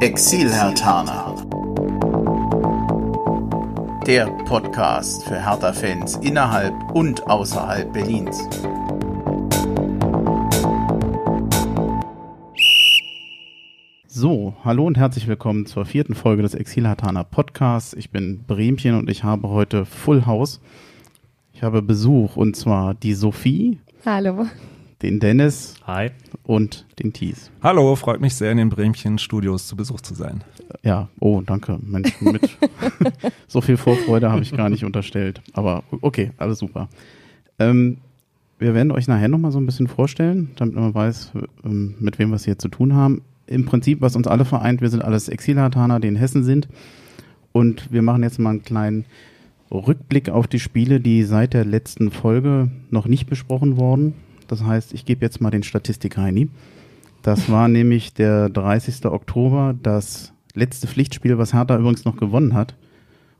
Exil-Hertaner. Der Podcast für Hertha-Fans innerhalb und außerhalb Berlins. So, hallo und herzlich willkommen zur vierten Folge des Exil-Hertaner Podcasts. Ich bin Bremchen und ich habe heute Full House. Ich habe Besuch und zwar die Sophie. Hallo den Dennis. Hi. Und den Thies. Hallo, freut mich sehr, in den Bremchen Studios zu Besuch zu sein. Ja, oh, danke. Mensch, mit so viel Vorfreude habe ich gar nicht unterstellt. Aber okay, alles super. Ähm, wir werden euch nachher nochmal so ein bisschen vorstellen, damit man weiß, ähm, mit wem wir es hier zu tun haben. Im Prinzip, was uns alle vereint, wir sind alles Exilhataner, die in Hessen sind. Und wir machen jetzt mal einen kleinen Rückblick auf die Spiele, die seit der letzten Folge noch nicht besprochen wurden. Das heißt, ich gebe jetzt mal den Statistik-Heini. Das war nämlich der 30. Oktober, das letzte Pflichtspiel, was Hertha übrigens noch gewonnen hat.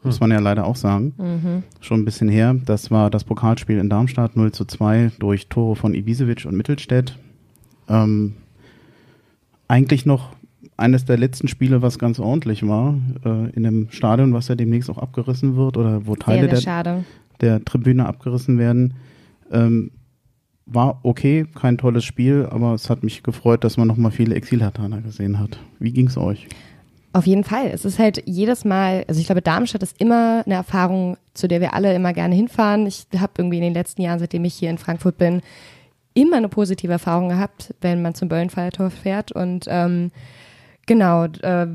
Muss hm. man ja leider auch sagen. Mhm. Schon ein bisschen her. Das war das Pokalspiel in Darmstadt 0 zu 2 durch Tore von Ibisevic und Mittelstädt. Ähm, eigentlich noch eines der letzten Spiele, was ganz ordentlich war, äh, in dem Stadion, was ja demnächst auch abgerissen wird oder wo Teile der, der, Tribüne abgerissen werden. Ähm, war okay, kein tolles Spiel, aber es hat mich gefreut, dass man nochmal viele Exilhataner gesehen hat. Wie ging es euch? Auf jeden Fall. Es ist halt jedes Mal, also ich glaube, Darmstadt ist immer eine Erfahrung, zu der wir alle immer gerne hinfahren. Ich habe irgendwie in den letzten Jahren, seitdem ich hier in Frankfurt bin, immer eine positive Erfahrung gehabt, wenn man zum Böllenfeiertor fährt. Und ähm, genau, äh,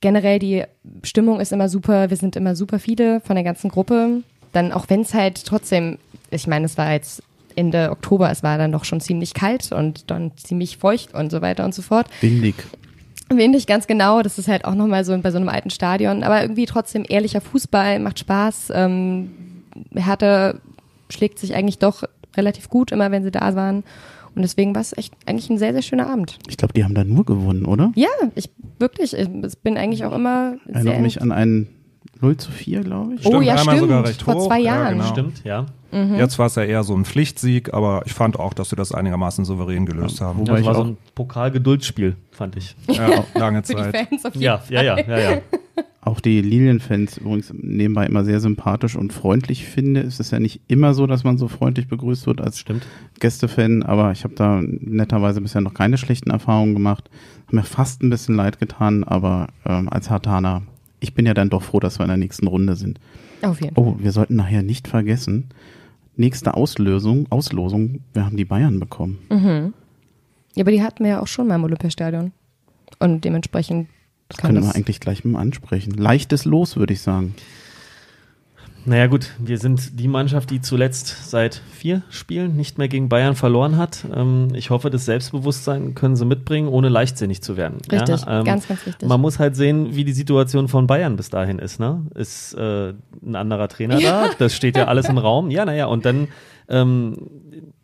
generell die Stimmung ist immer super. Wir sind immer super viele von der ganzen Gruppe. Dann, auch wenn es halt trotzdem, ich meine, es war jetzt Ende Oktober. Es war dann doch schon ziemlich kalt und dann ziemlich feucht und so weiter und so fort. Windig. Windig, ganz genau. Das ist halt auch nochmal so bei so einem alten Stadion. Aber irgendwie trotzdem ehrlicher Fußball, macht Spaß. Ähm, Härte schlägt sich eigentlich doch relativ gut, immer wenn sie da waren. Und deswegen war es echt eigentlich ein sehr, sehr schöner Abend. Ich glaube, die haben da nur gewonnen, oder? Ja, ich wirklich. Ich bin eigentlich auch immer. Ich erinnere mich an einen 0 zu 4, glaube ich. Oh, stimmt, oh ja, stimmt. Vor zwei Jahren. Ja, genau. Stimmt, ja. Mhm. Jetzt war es ja eher so ein Pflichtsieg, aber ich fand auch, dass sie das einigermaßen souverän gelöst ja, haben. Wobei das war so ein Pokal-Geduldsspiel, fand ich. Ja, lange Zeit. ja, ja, ja, ja, ja. Auch die Lilien-Fans übrigens nebenbei immer sehr sympathisch und freundlich finde. Es ist ja nicht immer so, dass man so freundlich begrüßt wird als Stimmt. Gästefan, aber ich habe da netterweise bisher noch keine schlechten Erfahrungen gemacht. Hat mir fast ein bisschen leid getan, aber ähm, als Hartaner, ich bin ja dann doch froh, dass wir in der nächsten Runde sind. Auf jeden oh, Fall. Oh, wir sollten nachher nicht vergessen, nächste Auslösung, Auslosung, wir haben die Bayern bekommen. Mhm. Ja, aber die hatten wir ja auch schon mal im Olympiastadion. Und dementsprechend. Das können wir eigentlich gleich mal ansprechen. Leichtes Los, würde ich sagen. Naja gut, wir sind die Mannschaft, die zuletzt seit vier Spielen nicht mehr gegen Bayern verloren hat. Ähm, ich hoffe, das Selbstbewusstsein können sie mitbringen, ohne leichtsinnig zu werden. Richtig, ja? ähm, ganz, ganz wichtig. Man muss halt sehen, wie die Situation von Bayern bis dahin ist. Ne? Ist äh, ein anderer Trainer ja. da? Das steht ja alles im Raum. Ja, naja, und dann... Ähm,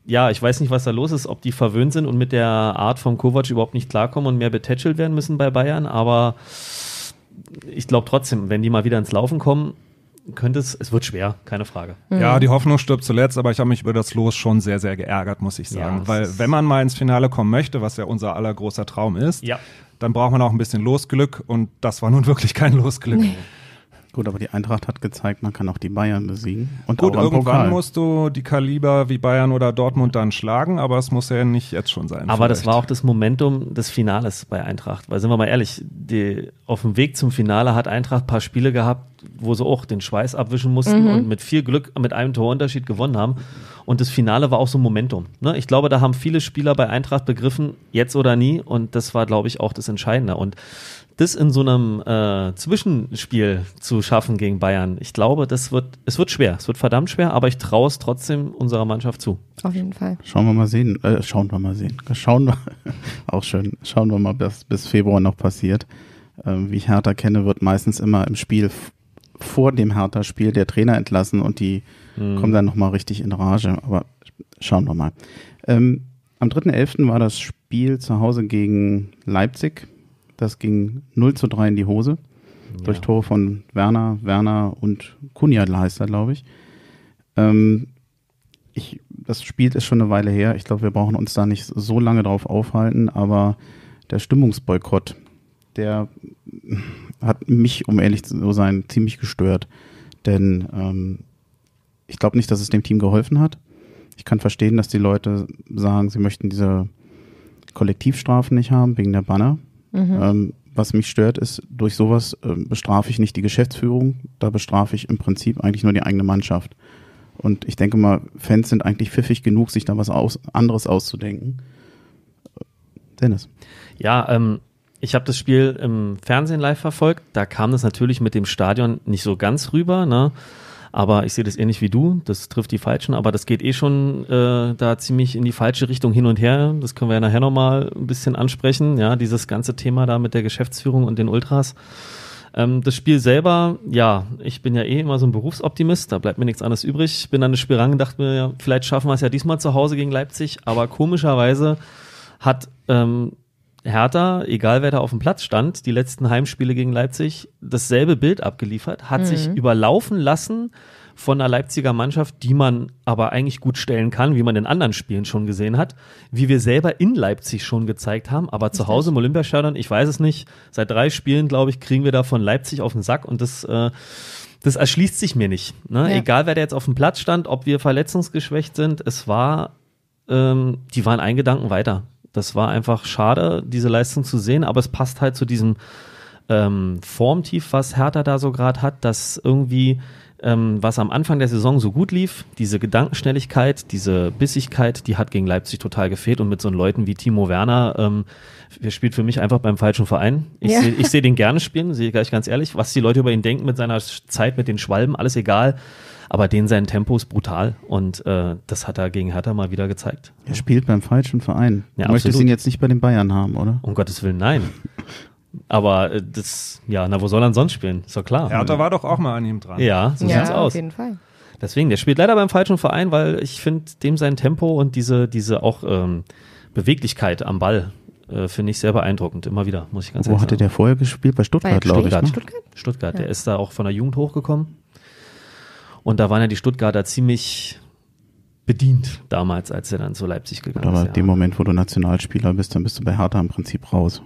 ja, ich weiß nicht, was da los ist, ob die verwöhnt sind und mit der Art von Kovac überhaupt nicht klarkommen und mehr betätschelt werden müssen bei Bayern, aber ich glaube trotzdem, wenn die mal wieder ins Laufen kommen, könnte es, es wird schwer, keine Frage. Mhm. Ja, die Hoffnung stirbt zuletzt, aber ich habe mich über das Los schon sehr, sehr geärgert, muss ich sagen. Ja, Weil wenn man mal ins Finale kommen möchte, was ja unser allergroßer Traum ist, ja. dann braucht man auch ein bisschen Losglück und das war nun wirklich kein Losglück. Nee. Gut, aber die Eintracht hat gezeigt, man kann auch die Bayern besiegen. Und Gut, irgendwann Pokal. musst du die Kaliber wie Bayern oder Dortmund dann schlagen, aber es muss ja nicht jetzt schon sein. Aber vielleicht. das war auch das Momentum des Finales bei Eintracht. Weil sind wir mal ehrlich, die, auf dem Weg zum Finale hat Eintracht ein paar Spiele gehabt, wo sie auch den Schweiß abwischen mussten mhm. und mit viel Glück mit einem Torunterschied gewonnen haben. Und das Finale war auch so ein Momentum. Ne? Ich glaube, da haben viele Spieler bei Eintracht begriffen, jetzt oder nie. Und das war, glaube ich, auch das Entscheidende. Und das in so einem äh, Zwischenspiel zu schaffen gegen Bayern, ich glaube, das wird, es wird schwer. Es wird verdammt schwer, aber ich traue es trotzdem unserer Mannschaft zu. Auf jeden Fall. Schauen wir mal sehen. Äh, schauen wir mal sehen. Schauen wir, auch schön. Schauen wir mal, was bis Februar noch passiert. Ähm, wie ich Hertha kenne, wird meistens immer im Spiel vor dem Hertha-Spiel der Trainer entlassen und die mhm. kommen dann nochmal richtig in Rage. Aber schauen wir mal. Ähm, am 3.11. war das Spiel zu Hause gegen Leipzig das ging 0 zu 3 in die Hose. Ja. Durch Tore von Werner, Werner und Kunjadl heißt er, glaube ich. Ähm, ich. Das Spiel ist schon eine Weile her. Ich glaube, wir brauchen uns da nicht so lange drauf aufhalten, aber der Stimmungsboykott, der hat mich, um ehrlich zu sein, ziemlich gestört. Denn ähm, ich glaube nicht, dass es dem Team geholfen hat. Ich kann verstehen, dass die Leute sagen, sie möchten diese Kollektivstrafen nicht haben wegen der Banner. Mhm. Ähm, was mich stört, ist, durch sowas äh, bestrafe ich nicht die Geschäftsführung, da bestrafe ich im Prinzip eigentlich nur die eigene Mannschaft. Und ich denke mal, Fans sind eigentlich pfiffig genug, sich da was aus anderes auszudenken. Dennis. Ja, ähm, ich habe das Spiel im Fernsehen live verfolgt. Da kam das natürlich mit dem Stadion nicht so ganz rüber. Ne? Aber ich sehe das ähnlich wie du. Das trifft die Falschen, aber das geht eh schon äh, da ziemlich in die falsche Richtung hin und her. Das können wir ja nachher nochmal ein bisschen ansprechen. Ja, dieses ganze Thema da mit der Geschäftsführung und den Ultras. Ähm, das Spiel selber, ja, ich bin ja eh immer so ein Berufsoptimist, da bleibt mir nichts anderes übrig. Bin an das Spiel rangedacht, dachte mir, ja, vielleicht schaffen wir es ja diesmal zu Hause gegen Leipzig, aber komischerweise hat ähm, Hertha, egal wer da auf dem Platz stand, die letzten Heimspiele gegen Leipzig, dasselbe Bild abgeliefert, hat mhm. sich überlaufen lassen von einer Leipziger Mannschaft, die man aber eigentlich gut stellen kann, wie man in anderen Spielen schon gesehen hat, wie wir selber in Leipzig schon gezeigt haben, aber Richtig. zu Hause im Olympiastadion, ich weiß es nicht, seit drei Spielen, glaube ich, kriegen wir da von Leipzig auf den Sack und das, äh, das erschließt sich mir nicht. Ne? Ja. Egal, wer da jetzt auf dem Platz stand, ob wir verletzungsgeschwächt sind, es war, ähm, die waren einen Gedanken weiter. Das war einfach schade, diese Leistung zu sehen, aber es passt halt zu diesem ähm, Formtief, was Hertha da so gerade hat, dass irgendwie, ähm, was am Anfang der Saison so gut lief, diese Gedankenschnelligkeit, diese Bissigkeit, die hat gegen Leipzig total gefehlt und mit so Leuten wie Timo Werner, ähm, der spielt für mich einfach beim falschen Verein. Ich ja. sehe seh den gerne spielen, sehe gleich ganz ehrlich, was die Leute über ihn denken mit seiner Zeit mit den Schwalben, alles egal. Aber den sein Tempo ist brutal und äh, das hat er gegen Hertha mal wieder gezeigt. Er spielt beim falschen Verein. Ja, du absolut. möchtest ihn jetzt nicht bei den Bayern haben, oder? Um Gottes Willen, nein. Aber äh, das, ja, na, wo soll er sonst spielen? Ist doch klar. Hertha war doch auch mal an ihm dran. Ja, so ja, sieht's aus. Auf jeden Fall. Deswegen, der spielt leider beim falschen Verein, weil ich finde, dem sein Tempo und diese, diese auch ähm, Beweglichkeit am Ball äh, finde ich sehr beeindruckend. Immer wieder, muss ich ganz Wo ehrlich sagen. Wo hatte der vorher gespielt? Bei Stuttgart, glaube ich. Stuttgart, ne? Stuttgart, Stuttgart. Ja. der ist da auch von der Jugend hochgekommen. Und da waren ja die Stuttgarter ziemlich bedient damals, als er dann zu Leipzig gegangen ist. Aber ja. dem Moment, wo du Nationalspieler bist, dann bist du bei Hertha im Prinzip raus.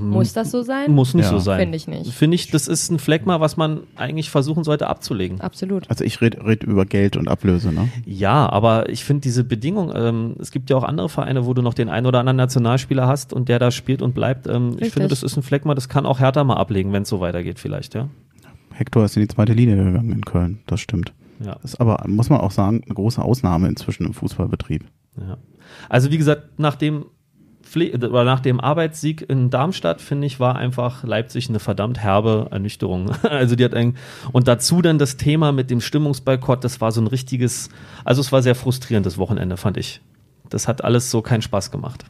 Muss das so sein? Muss nicht ja. so sein. Finde ich nicht. Finde ich, das ist ein Fleckma, was man eigentlich versuchen sollte abzulegen. Absolut. Also ich rede red über Geld und Ablöse, ne? Ja, aber ich finde diese Bedingung, ähm, es gibt ja auch andere Vereine, wo du noch den einen oder anderen Nationalspieler hast und der da spielt und bleibt. Ähm, ich finde, das ist ein Fleckma, das kann auch Hertha mal ablegen, wenn es so weitergeht vielleicht, ja. Hector ist in die zweite Linie gegangen in Köln, das stimmt. Ja. Das ist aber, muss man auch sagen, eine große Ausnahme inzwischen im Fußballbetrieb. Ja. Also wie gesagt, nach dem, Pfle oder nach dem Arbeitssieg in Darmstadt, finde ich, war einfach Leipzig eine verdammt herbe Ernüchterung. Also die hat ein, und dazu dann das Thema mit dem Stimmungsboykott, das war so ein richtiges, also es war sehr frustrierendes Wochenende, fand ich. Das hat alles so keinen Spaß gemacht.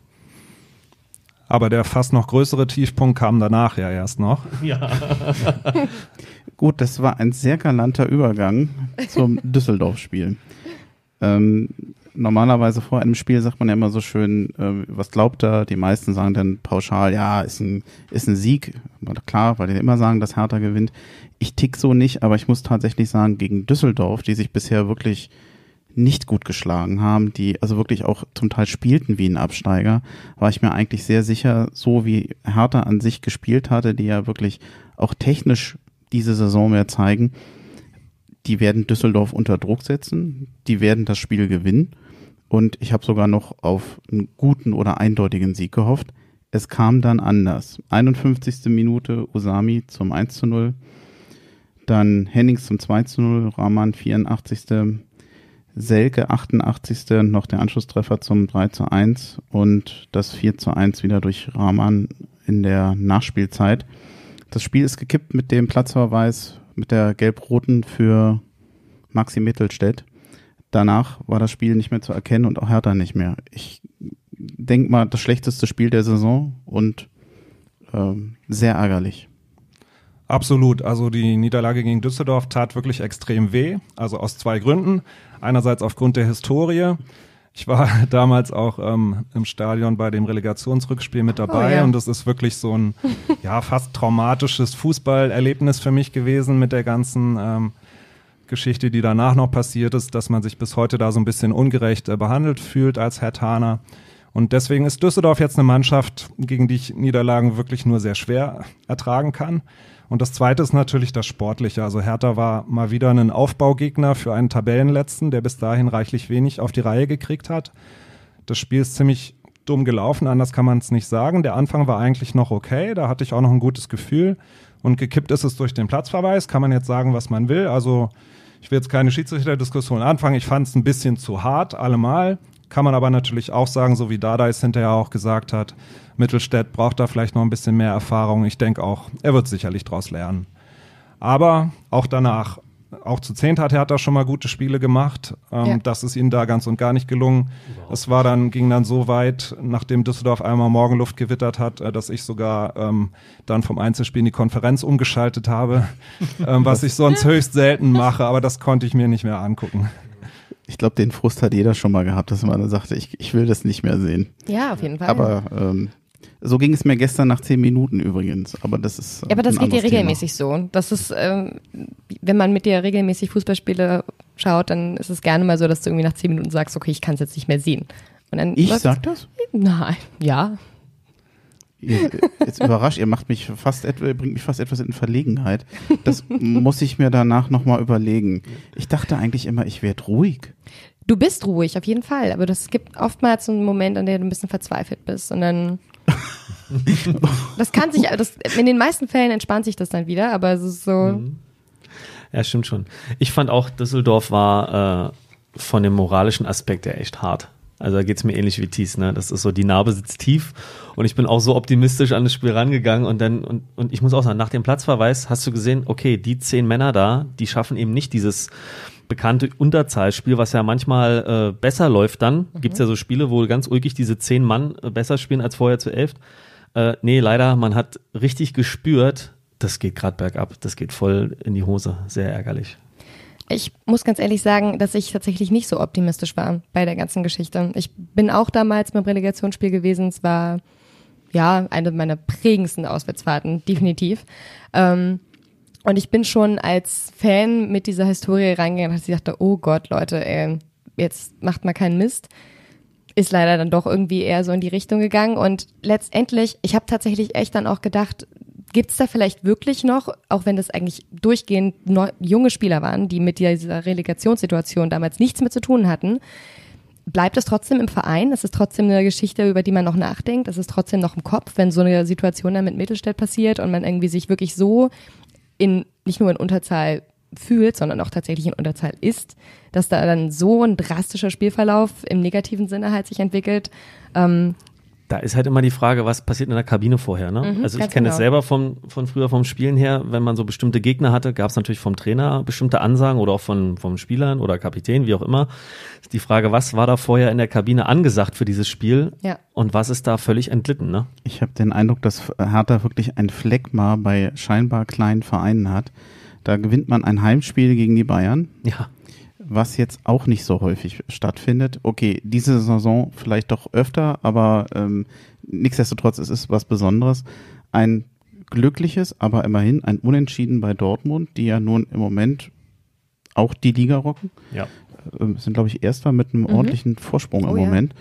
Aber der fast noch größere Tiefpunkt kam danach ja erst noch. Ja. Gut, das war ein sehr galanter Übergang zum Düsseldorf-Spiel. Ähm, normalerweise vor einem Spiel sagt man ja immer so schön, äh, was glaubt er? Die meisten sagen dann pauschal, ja, ist ein, ist ein Sieg. Klar, weil die immer sagen, dass Hertha gewinnt. Ich tick so nicht, aber ich muss tatsächlich sagen, gegen Düsseldorf, die sich bisher wirklich nicht gut geschlagen haben, die also wirklich auch zum Teil spielten wie ein Absteiger, war ich mir eigentlich sehr sicher, so wie Hertha an sich gespielt hatte, die ja wirklich auch technisch diese Saison mehr zeigen, die werden Düsseldorf unter Druck setzen, die werden das Spiel gewinnen und ich habe sogar noch auf einen guten oder eindeutigen Sieg gehofft. Es kam dann anders. 51. Minute Usami zum 1 zu 0, dann Hennings zum 2 zu 0, Rahman 84. Selke 88. noch der Anschlusstreffer zum 3 zu 1 und das 4 zu 1 wieder durch Rahman in der Nachspielzeit. Das Spiel ist gekippt mit dem Platzverweis, mit der gelb-roten für Maxi Mittelstädt. Danach war das Spiel nicht mehr zu erkennen und auch Hertha nicht mehr. Ich denke mal, das schlechteste Spiel der Saison und ähm, sehr ärgerlich. Absolut. Also die Niederlage gegen Düsseldorf tat wirklich extrem weh. Also aus zwei Gründen. Einerseits aufgrund der Historie. Ich war damals auch ähm, im Stadion bei dem Relegationsrückspiel mit oh dabei oh, ja. und das ist wirklich so ein ja fast traumatisches Fußballerlebnis für mich gewesen mit der ganzen ähm, Geschichte, die danach noch passiert ist, dass man sich bis heute da so ein bisschen ungerecht äh, behandelt fühlt als Herr Taner. Und deswegen ist Düsseldorf jetzt eine Mannschaft, gegen die ich Niederlagen wirklich nur sehr schwer ertragen kann. Und das zweite ist natürlich das Sportliche. Also Hertha war mal wieder ein Aufbaugegner für einen Tabellenletzten, der bis dahin reichlich wenig auf die Reihe gekriegt hat. Das Spiel ist ziemlich dumm gelaufen, anders kann man es nicht sagen. Der Anfang war eigentlich noch okay, da hatte ich auch noch ein gutes Gefühl. Und gekippt ist es durch den Platzverweis, kann man jetzt sagen, was man will. Also ich will jetzt keine Schiedsrichterdiskussion anfangen. Ich fand es ein bisschen zu hart, allemal. Kann man aber natürlich auch sagen, so wie Dada es hinterher auch gesagt hat, Mittelstädt braucht da vielleicht noch ein bisschen mehr Erfahrung. Ich denke auch, er wird sicherlich daraus lernen. Aber auch danach, auch zu zehnt hat Hertha schon mal gute Spiele gemacht. Ähm, ja. Das ist ihnen da ganz und gar nicht gelungen. Es war dann, ging dann so weit, nachdem Düsseldorf einmal Morgenluft gewittert hat, äh, dass ich sogar ähm, dann vom Einzelspiel in die Konferenz umgeschaltet habe, ähm, was ich sonst höchst selten mache, aber das konnte ich mir nicht mehr angucken. Ich glaube, den Frust hat jeder schon mal gehabt, dass man dann sagte, ich, ich will das nicht mehr sehen. Ja, auf jeden Fall. Aber ähm, so ging es mir gestern nach zehn Minuten übrigens. Aber das ist. Äh, ja, aber das geht dir regelmäßig Thema. so. Das ist, ähm, wenn man mit dir regelmäßig Fußballspiele schaut, dann ist es gerne mal so, dass du irgendwie nach zehn Minuten sagst, okay, ich kann es jetzt nicht mehr sehen. Und dann ich sag das? Nein, ja. Jetzt, überrascht, ihr macht mich fast bringt mich fast etwas in Verlegenheit. Das muss ich mir danach nochmal überlegen. Ich dachte eigentlich immer, ich werde ruhig. Du bist ruhig, auf jeden Fall, aber es gibt oftmals einen Moment, an dem du ein bisschen verzweifelt bist und dann das kann sich, das, in den meisten Fällen entspannt sich das dann wieder, aber es ist so. Mhm. Ja, stimmt schon. Ich fand auch, Düsseldorf war äh, von dem moralischen Aspekt her echt hart. Also da geht es mir ähnlich wie Thies, ne? Das ist so, die Narbe sitzt tief und ich bin auch so optimistisch an das Spiel rangegangen und dann, und, und ich muss auch sagen, nach dem Platzverweis hast du gesehen, okay, die zehn Männer da, die schaffen eben nicht dieses, bekannte Unterzahlspiel, was ja manchmal äh, besser läuft dann. Mhm. Gibt es ja so Spiele, wo ganz ulkig diese zehn Mann äh, besser spielen als vorher zu elf. Äh, nee, leider, man hat richtig gespürt, das geht gerade bergab, das geht voll in die Hose. Sehr ärgerlich. Ich muss ganz ehrlich sagen, dass ich tatsächlich nicht so optimistisch war bei der ganzen Geschichte. Ich bin auch damals beim Relegationsspiel gewesen. Es war ja eine meiner prägendsten Auswärtsfahrten, definitiv. Ähm, und ich bin schon als Fan mit dieser Historie reingegangen, dass ich dachte, oh Gott, Leute, ey, jetzt macht mal keinen Mist. Ist leider dann doch irgendwie eher so in die Richtung gegangen. Und letztendlich, ich habe tatsächlich echt dann auch gedacht, gibt's da vielleicht wirklich noch, auch wenn das eigentlich durchgehend neu, junge Spieler waren, die mit dieser Relegationssituation damals nichts mehr zu tun hatten, bleibt es trotzdem im Verein? Es ist trotzdem eine Geschichte, über die man noch nachdenkt. Es ist trotzdem noch im Kopf, wenn so eine Situation dann mit Mittelstädt passiert und man irgendwie sich wirklich so in, nicht nur in Unterzahl fühlt, sondern auch tatsächlich in Unterzahl ist, dass da dann so ein drastischer Spielverlauf im negativen Sinne halt sich entwickelt, ähm, da ist halt immer die Frage, was passiert in der Kabine vorher. Ne? Mhm, also ich kenne genau. es selber von, von früher vom Spielen her, wenn man so bestimmte Gegner hatte, gab es natürlich vom Trainer bestimmte Ansagen oder auch von, von Spielern oder Kapitän, wie auch immer. Ist die Frage, was war da vorher in der Kabine angesagt für dieses Spiel ja. und was ist da völlig entglitten. Ne? Ich habe den Eindruck, dass Hertha wirklich ein Fleckma bei scheinbar kleinen Vereinen hat. Da gewinnt man ein Heimspiel gegen die Bayern. Ja was jetzt auch nicht so häufig stattfindet. Okay, diese Saison vielleicht doch öfter, aber ähm, nichtsdestotrotz, es ist was Besonderes. Ein glückliches, aber immerhin ein Unentschieden bei Dortmund, die ja nun im Moment auch die Liga rocken. Ja. Äh, sind, glaube ich, Erster mit einem mhm. ordentlichen Vorsprung oh, im Moment.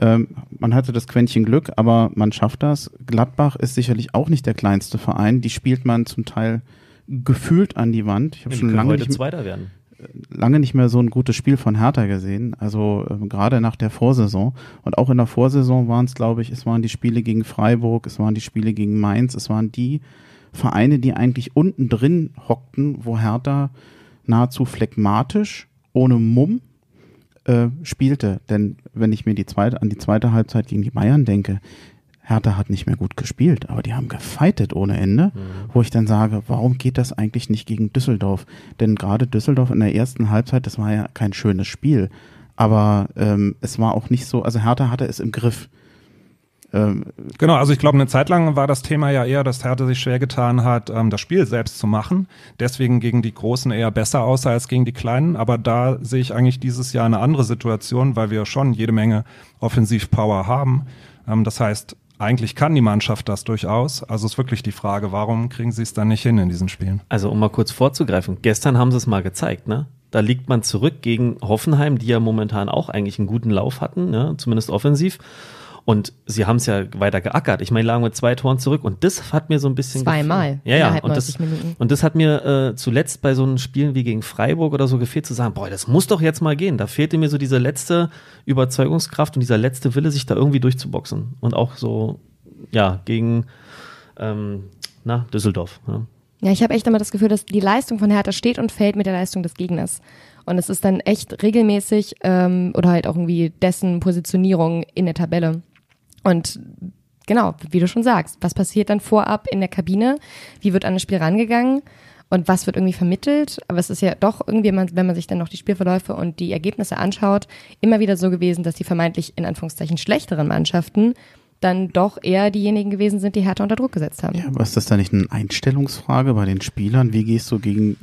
Ja. Ähm, man hatte das Quäntchen Glück, aber man schafft das. Gladbach ist sicherlich auch nicht der kleinste Verein. Die spielt man zum Teil gefühlt an die Wand. Ich habe schon lange heute nicht Zweiter werden lange nicht mehr so ein gutes Spiel von Hertha gesehen, also äh, gerade nach der Vorsaison. Und auch in der Vorsaison waren es, glaube ich, es waren die Spiele gegen Freiburg, es waren die Spiele gegen Mainz, es waren die Vereine, die eigentlich unten drin hockten, wo Hertha nahezu phlegmatisch, ohne Mumm äh, spielte. Denn wenn ich mir die zweite, an die zweite Halbzeit gegen die Bayern denke, Hertha hat nicht mehr gut gespielt, aber die haben gefeitet ohne Ende, mhm. wo ich dann sage, warum geht das eigentlich nicht gegen Düsseldorf? Denn gerade Düsseldorf in der ersten Halbzeit, das war ja kein schönes Spiel, aber ähm, es war auch nicht so, also Hertha hatte es im Griff. Ähm, genau, also ich glaube, eine Zeit lang war das Thema ja eher, dass Hertha sich schwer getan hat, ähm, das Spiel selbst zu machen. Deswegen gegen die Großen eher besser aussah als gegen die Kleinen. Aber da sehe ich eigentlich dieses Jahr eine andere Situation, weil wir schon jede Menge Offensivpower haben. Ähm, das heißt, eigentlich kann die Mannschaft das durchaus. Also ist wirklich die Frage, warum kriegen sie es dann nicht hin in diesen Spielen? Also um mal kurz vorzugreifen, gestern haben sie es mal gezeigt, ne? Da liegt man zurück gegen Hoffenheim, die ja momentan auch eigentlich einen guten Lauf hatten, ne? zumindest offensiv. Und sie haben es ja weiter geackert. Ich meine, lagen mit zwei Toren zurück und das hat mir so ein bisschen. Zweimal. Ja, ja. Und das, und das hat mir äh, zuletzt bei so einem Spielen wie gegen Freiburg oder so gefehlt, zu sagen, boah, das muss doch jetzt mal gehen. Da fehlte mir so diese letzte Überzeugungskraft und dieser letzte Wille, sich da irgendwie durchzuboxen. Und auch so, ja, gegen ähm, na, Düsseldorf. Ja. Ja, ich habe echt immer das Gefühl, dass die Leistung von Hertha steht und fällt mit der Leistung des Gegners. Und es ist dann echt regelmäßig ähm, oder halt auch irgendwie dessen Positionierung in der Tabelle. Und genau, wie du schon sagst, was passiert dann vorab in der Kabine? Wie wird an das Spiel rangegangen? Und was wird irgendwie vermittelt? Aber es ist ja doch irgendwie, wenn man sich dann noch die Spielverläufe und die Ergebnisse anschaut, immer wieder so gewesen, dass die vermeintlich in Anführungszeichen schlechteren Mannschaften dann doch eher diejenigen gewesen sind, die härter unter Druck gesetzt haben. Ja, aber ist das da nicht eine Einstellungsfrage bei den Spielern? Wie gehst du gegen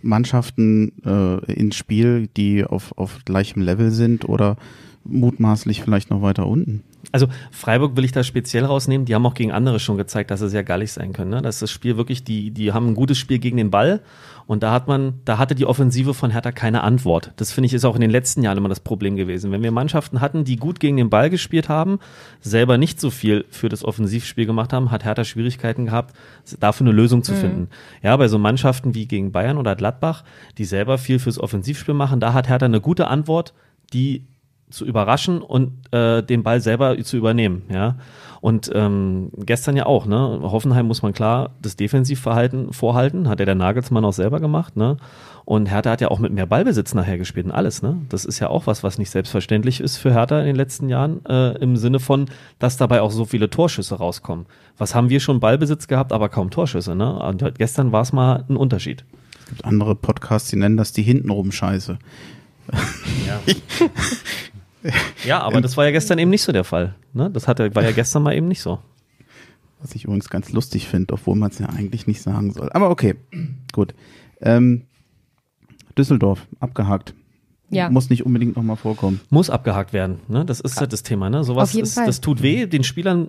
Mannschaften äh, ins Spiel, die auf, auf gleichem Level sind oder mutmaßlich vielleicht noch weiter unten. Also Freiburg will ich da speziell rausnehmen. Die haben auch gegen andere schon gezeigt, dass sie sehr gallig sein können. Ne? Dass das Spiel wirklich, die, die haben ein gutes Spiel gegen den Ball und da hat man, da hatte die Offensive von Hertha keine Antwort. Das finde ich ist auch in den letzten Jahren immer das Problem gewesen. Wenn wir Mannschaften hatten, die gut gegen den Ball gespielt haben, selber nicht so viel für das Offensivspiel gemacht haben, hat Hertha Schwierigkeiten gehabt, dafür eine Lösung zu mhm. finden. Ja, bei so Mannschaften wie gegen Bayern oder Gladbach, die selber viel fürs Offensivspiel machen, da hat Hertha eine gute Antwort, die zu überraschen und äh, den Ball selber zu übernehmen, ja. Und ähm, gestern ja auch, ne? Hoffenheim muss man klar das Defensivverhalten vorhalten, hat ja der Nagelsmann auch selber gemacht, ne? Und Hertha hat ja auch mit mehr Ballbesitz nachher gespielt und alles, ne? Das ist ja auch was, was nicht selbstverständlich ist für Hertha in den letzten Jahren, äh, im Sinne von, dass dabei auch so viele Torschüsse rauskommen. Was haben wir schon Ballbesitz gehabt, aber kaum Torschüsse, ne? Und gestern war es mal ein Unterschied. Es gibt andere Podcasts, die nennen das die hintenrum Scheiße. Ja. Ja, aber das war ja gestern eben nicht so der Fall. Ne? Das hatte, war ja gestern mal eben nicht so. Was ich übrigens ganz lustig finde, obwohl man es ja eigentlich nicht sagen soll. Aber okay, gut. Ähm, Düsseldorf, abgehakt. Ja. Muss nicht unbedingt nochmal vorkommen. Muss abgehakt werden. Ne? Das ist halt das Thema. Ne? Sowas ist, Fall. das tut weh den Spielern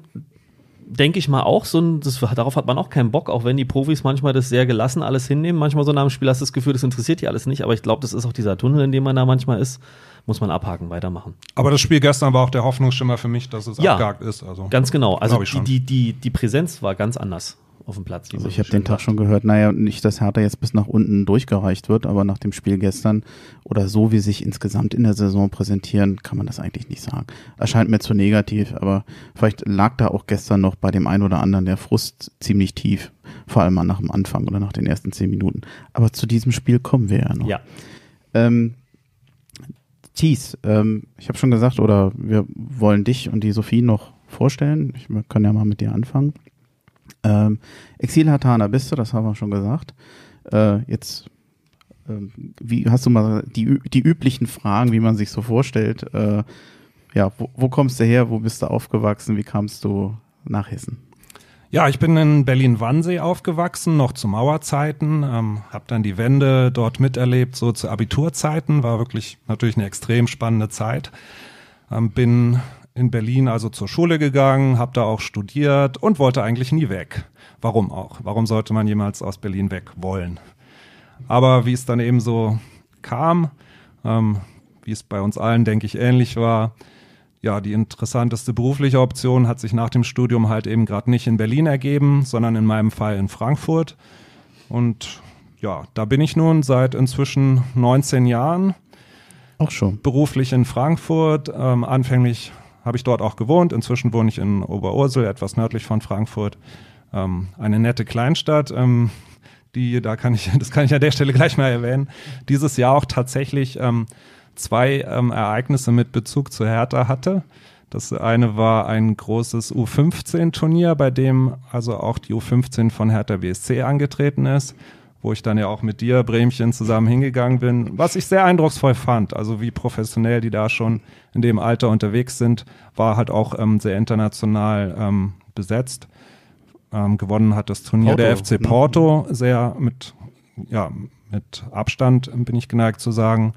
denke ich mal, auch so ein, das, darauf hat man auch keinen Bock, auch wenn die Profis manchmal das sehr gelassen alles hinnehmen. Manchmal so nach dem Spiel hast du das Gefühl, das interessiert die alles nicht, aber ich glaube, das ist auch dieser Tunnel, in dem man da manchmal ist. Muss man abhaken, weitermachen. Aber das Spiel gestern war auch der Hoffnungsschimmer für mich, dass es ja, abgehakt ist. Also, ganz genau. Also die, die, die, die Präsenz war ganz anders auf dem Platz. Also ich so habe den Tag hat. schon gehört, naja, nicht, dass Hertha jetzt bis nach unten durchgereicht wird, aber nach dem Spiel gestern oder so, wie sich insgesamt in der Saison präsentieren, kann man das eigentlich nicht sagen. Erscheint mir zu negativ, aber vielleicht lag da auch gestern noch bei dem einen oder anderen der Frust ziemlich tief, vor allem mal nach dem Anfang oder nach den ersten zehn Minuten. Aber zu diesem Spiel kommen wir ja noch. Ja. Ähm, Thies, ähm, ich habe schon gesagt, oder wir wollen dich und die Sophie noch vorstellen. Ich, wir können ja mal mit dir anfangen. Ähm, Exil Hatana bist du, das haben wir schon gesagt. Äh, jetzt, äh, wie hast du mal die, die üblichen Fragen, wie man sich so vorstellt? Äh, ja, wo, wo, kommst du her? Wo bist du aufgewachsen? Wie kamst du nach Hessen? Ja, ich bin in Berlin-Wannsee aufgewachsen, noch zu Mauerzeiten, ähm, habe dann die Wende dort miterlebt, so zu Abiturzeiten, war wirklich natürlich eine extrem spannende Zeit. Ähm, bin in Berlin also zur Schule gegangen, habe da auch studiert und wollte eigentlich nie weg. Warum auch? Warum sollte man jemals aus Berlin weg wollen? Aber wie es dann eben so kam, ähm, wie es bei uns allen, denke ich, ähnlich war, ja, die interessanteste berufliche Option hat sich nach dem Studium halt eben gerade nicht in Berlin ergeben, sondern in meinem Fall in Frankfurt. Und ja, da bin ich nun seit inzwischen 19 Jahren. Auch schon. Beruflich in Frankfurt, ähm, anfänglich habe ich dort auch gewohnt. Inzwischen wohne ich in Oberursel, etwas nördlich von Frankfurt. Ähm, eine nette Kleinstadt. Ähm, die, da kann ich, das kann ich an der Stelle gleich mal erwähnen, dieses Jahr auch tatsächlich ähm, zwei ähm, Ereignisse mit Bezug zu Hertha hatte. Das eine war ein großes U15-Turnier, bei dem also auch die U15 von Hertha BSC angetreten ist wo ich dann ja auch mit dir, Bremchen, zusammen hingegangen bin, was ich sehr eindrucksvoll fand. Also wie professionell die da schon in dem Alter unterwegs sind, war halt auch ähm, sehr international ähm, besetzt. Ähm, gewonnen hat das Turnier Porto, der FC ne? Porto, sehr mit, ja, mit Abstand, bin ich geneigt zu sagen.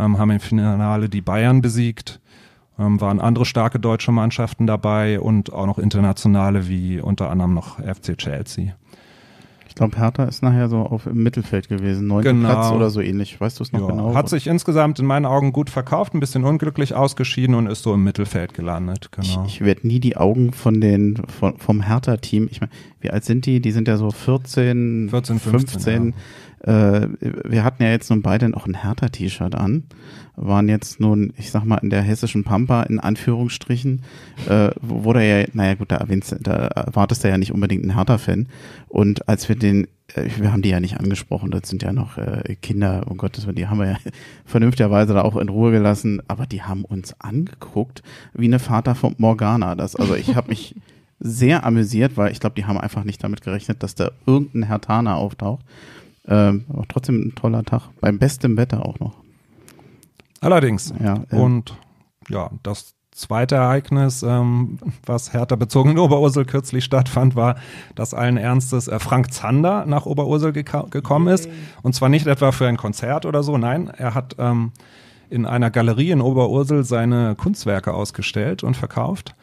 Ähm, haben im Finale die Bayern besiegt. Ähm, waren andere starke deutsche Mannschaften dabei und auch noch internationale wie unter anderem noch FC Chelsea. Ich glaube, Hertha ist nachher so auf im Mittelfeld gewesen, neunter genau. Platz oder so ähnlich. Weißt du es noch ja. genau? Hat sich insgesamt in meinen Augen gut verkauft, ein bisschen unglücklich ausgeschieden und ist so im Mittelfeld gelandet. Genau. Ich, ich werde nie die Augen von den von, vom Hertha-Team. Ich meine, wie alt sind die? Die sind ja so 14, 14 15. 15 ja äh, wir hatten ja jetzt nun beide noch ein härter T-Shirt an, waren jetzt nun, ich sag mal, in der hessischen Pampa in Anführungsstrichen, äh, wo, wo ja, naja gut, da da erwartest du ja nicht unbedingt ein härter Fan. Und als wir den äh, wir haben die ja nicht angesprochen, das sind ja noch äh, Kinder, um Gottes Willen, die haben wir ja vernünftigerweise da auch in Ruhe gelassen, aber die haben uns angeguckt wie eine Vater von Morgana. Das, also ich habe mich sehr amüsiert, weil ich glaube, die haben einfach nicht damit gerechnet, dass da irgendein Herr Tana auftaucht. Ähm, auch trotzdem ein toller Tag. Beim besten Wetter auch noch. Allerdings. Ja, äh, und ja, das zweite Ereignis, ähm, was härter bezogen in Oberursel kürzlich stattfand, war, dass allen Ernstes äh, Frank Zander nach Oberursel gekommen ist. Und zwar nicht etwa für ein Konzert oder so, nein, er hat ähm, in einer Galerie in Oberursel seine Kunstwerke ausgestellt und verkauft.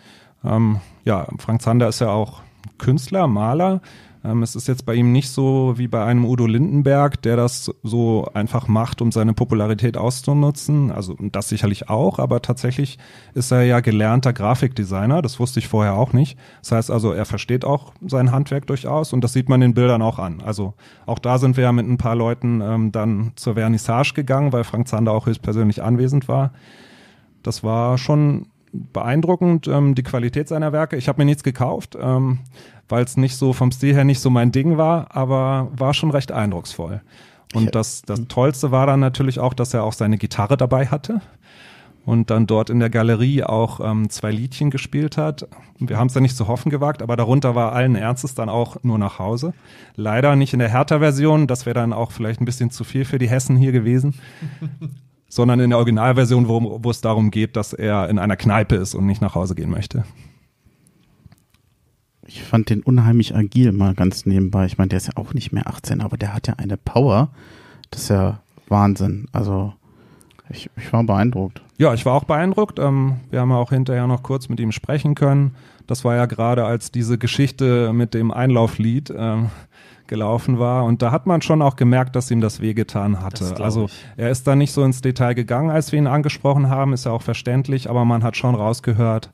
Ähm, ja, Frank Zander ist ja auch Künstler, Maler ähm, es ist jetzt bei ihm nicht so wie bei einem Udo Lindenberg, der das so einfach macht, um seine Popularität auszunutzen. Also das sicherlich auch, aber tatsächlich ist er ja gelernter Grafikdesigner. Das wusste ich vorher auch nicht. Das heißt also, er versteht auch sein Handwerk durchaus und das sieht man den Bildern auch an. Also auch da sind wir ja mit ein paar Leuten ähm, dann zur Vernissage gegangen, weil Frank Zander auch höchstpersönlich anwesend war. Das war schon beeindruckend, ähm, die Qualität seiner Werke. Ich habe mir nichts gekauft, ähm, weil es nicht so vom Stil her nicht so mein Ding war, aber war schon recht eindrucksvoll. Und das, das Tollste war dann natürlich auch, dass er auch seine Gitarre dabei hatte und dann dort in der Galerie auch ähm, zwei Liedchen gespielt hat. Wir haben es ja nicht zu hoffen gewagt, aber darunter war allen Ernstes dann auch nur nach Hause. Leider nicht in der Hertha-Version, das wäre dann auch vielleicht ein bisschen zu viel für die Hessen hier gewesen. sondern in der Originalversion, wo, wo es darum geht, dass er in einer Kneipe ist und nicht nach Hause gehen möchte. Ich fand den unheimlich agil mal ganz nebenbei. Ich meine, der ist ja auch nicht mehr 18, aber der hat ja eine Power. Das ist ja Wahnsinn. Also ich, ich war beeindruckt. Ja, ich war auch beeindruckt. Ähm, wir haben ja auch hinterher noch kurz mit ihm sprechen können. Das war ja gerade als diese Geschichte mit dem Einlauflied. Ähm, gelaufen war. Und da hat man schon auch gemerkt, dass ihm das wehgetan hatte. Das also er ist da nicht so ins Detail gegangen, als wir ihn angesprochen haben, ist ja auch verständlich, aber man hat schon rausgehört,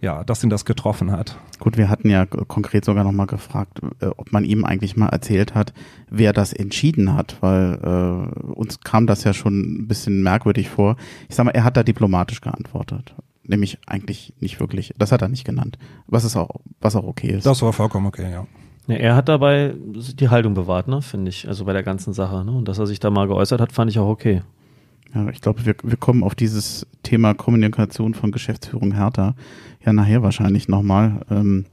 ja, dass ihn das getroffen hat. Gut, wir hatten ja konkret sogar nochmal gefragt, äh, ob man ihm eigentlich mal erzählt hat, wer das entschieden hat, weil äh, uns kam das ja schon ein bisschen merkwürdig vor. Ich sag mal, er hat da diplomatisch geantwortet. Nämlich eigentlich nicht wirklich. Das hat er nicht genannt. Was ist auch, was auch okay ist. Das war vollkommen okay, ja. Ja, er hat dabei die Haltung bewahrt, ne, finde ich, also bei der ganzen Sache. Ne? Und dass er sich da mal geäußert hat, fand ich auch okay. Ja, ich glaube, wir, wir kommen auf dieses Thema Kommunikation von Geschäftsführung Hertha ja nachher wahrscheinlich nochmal. Ähm,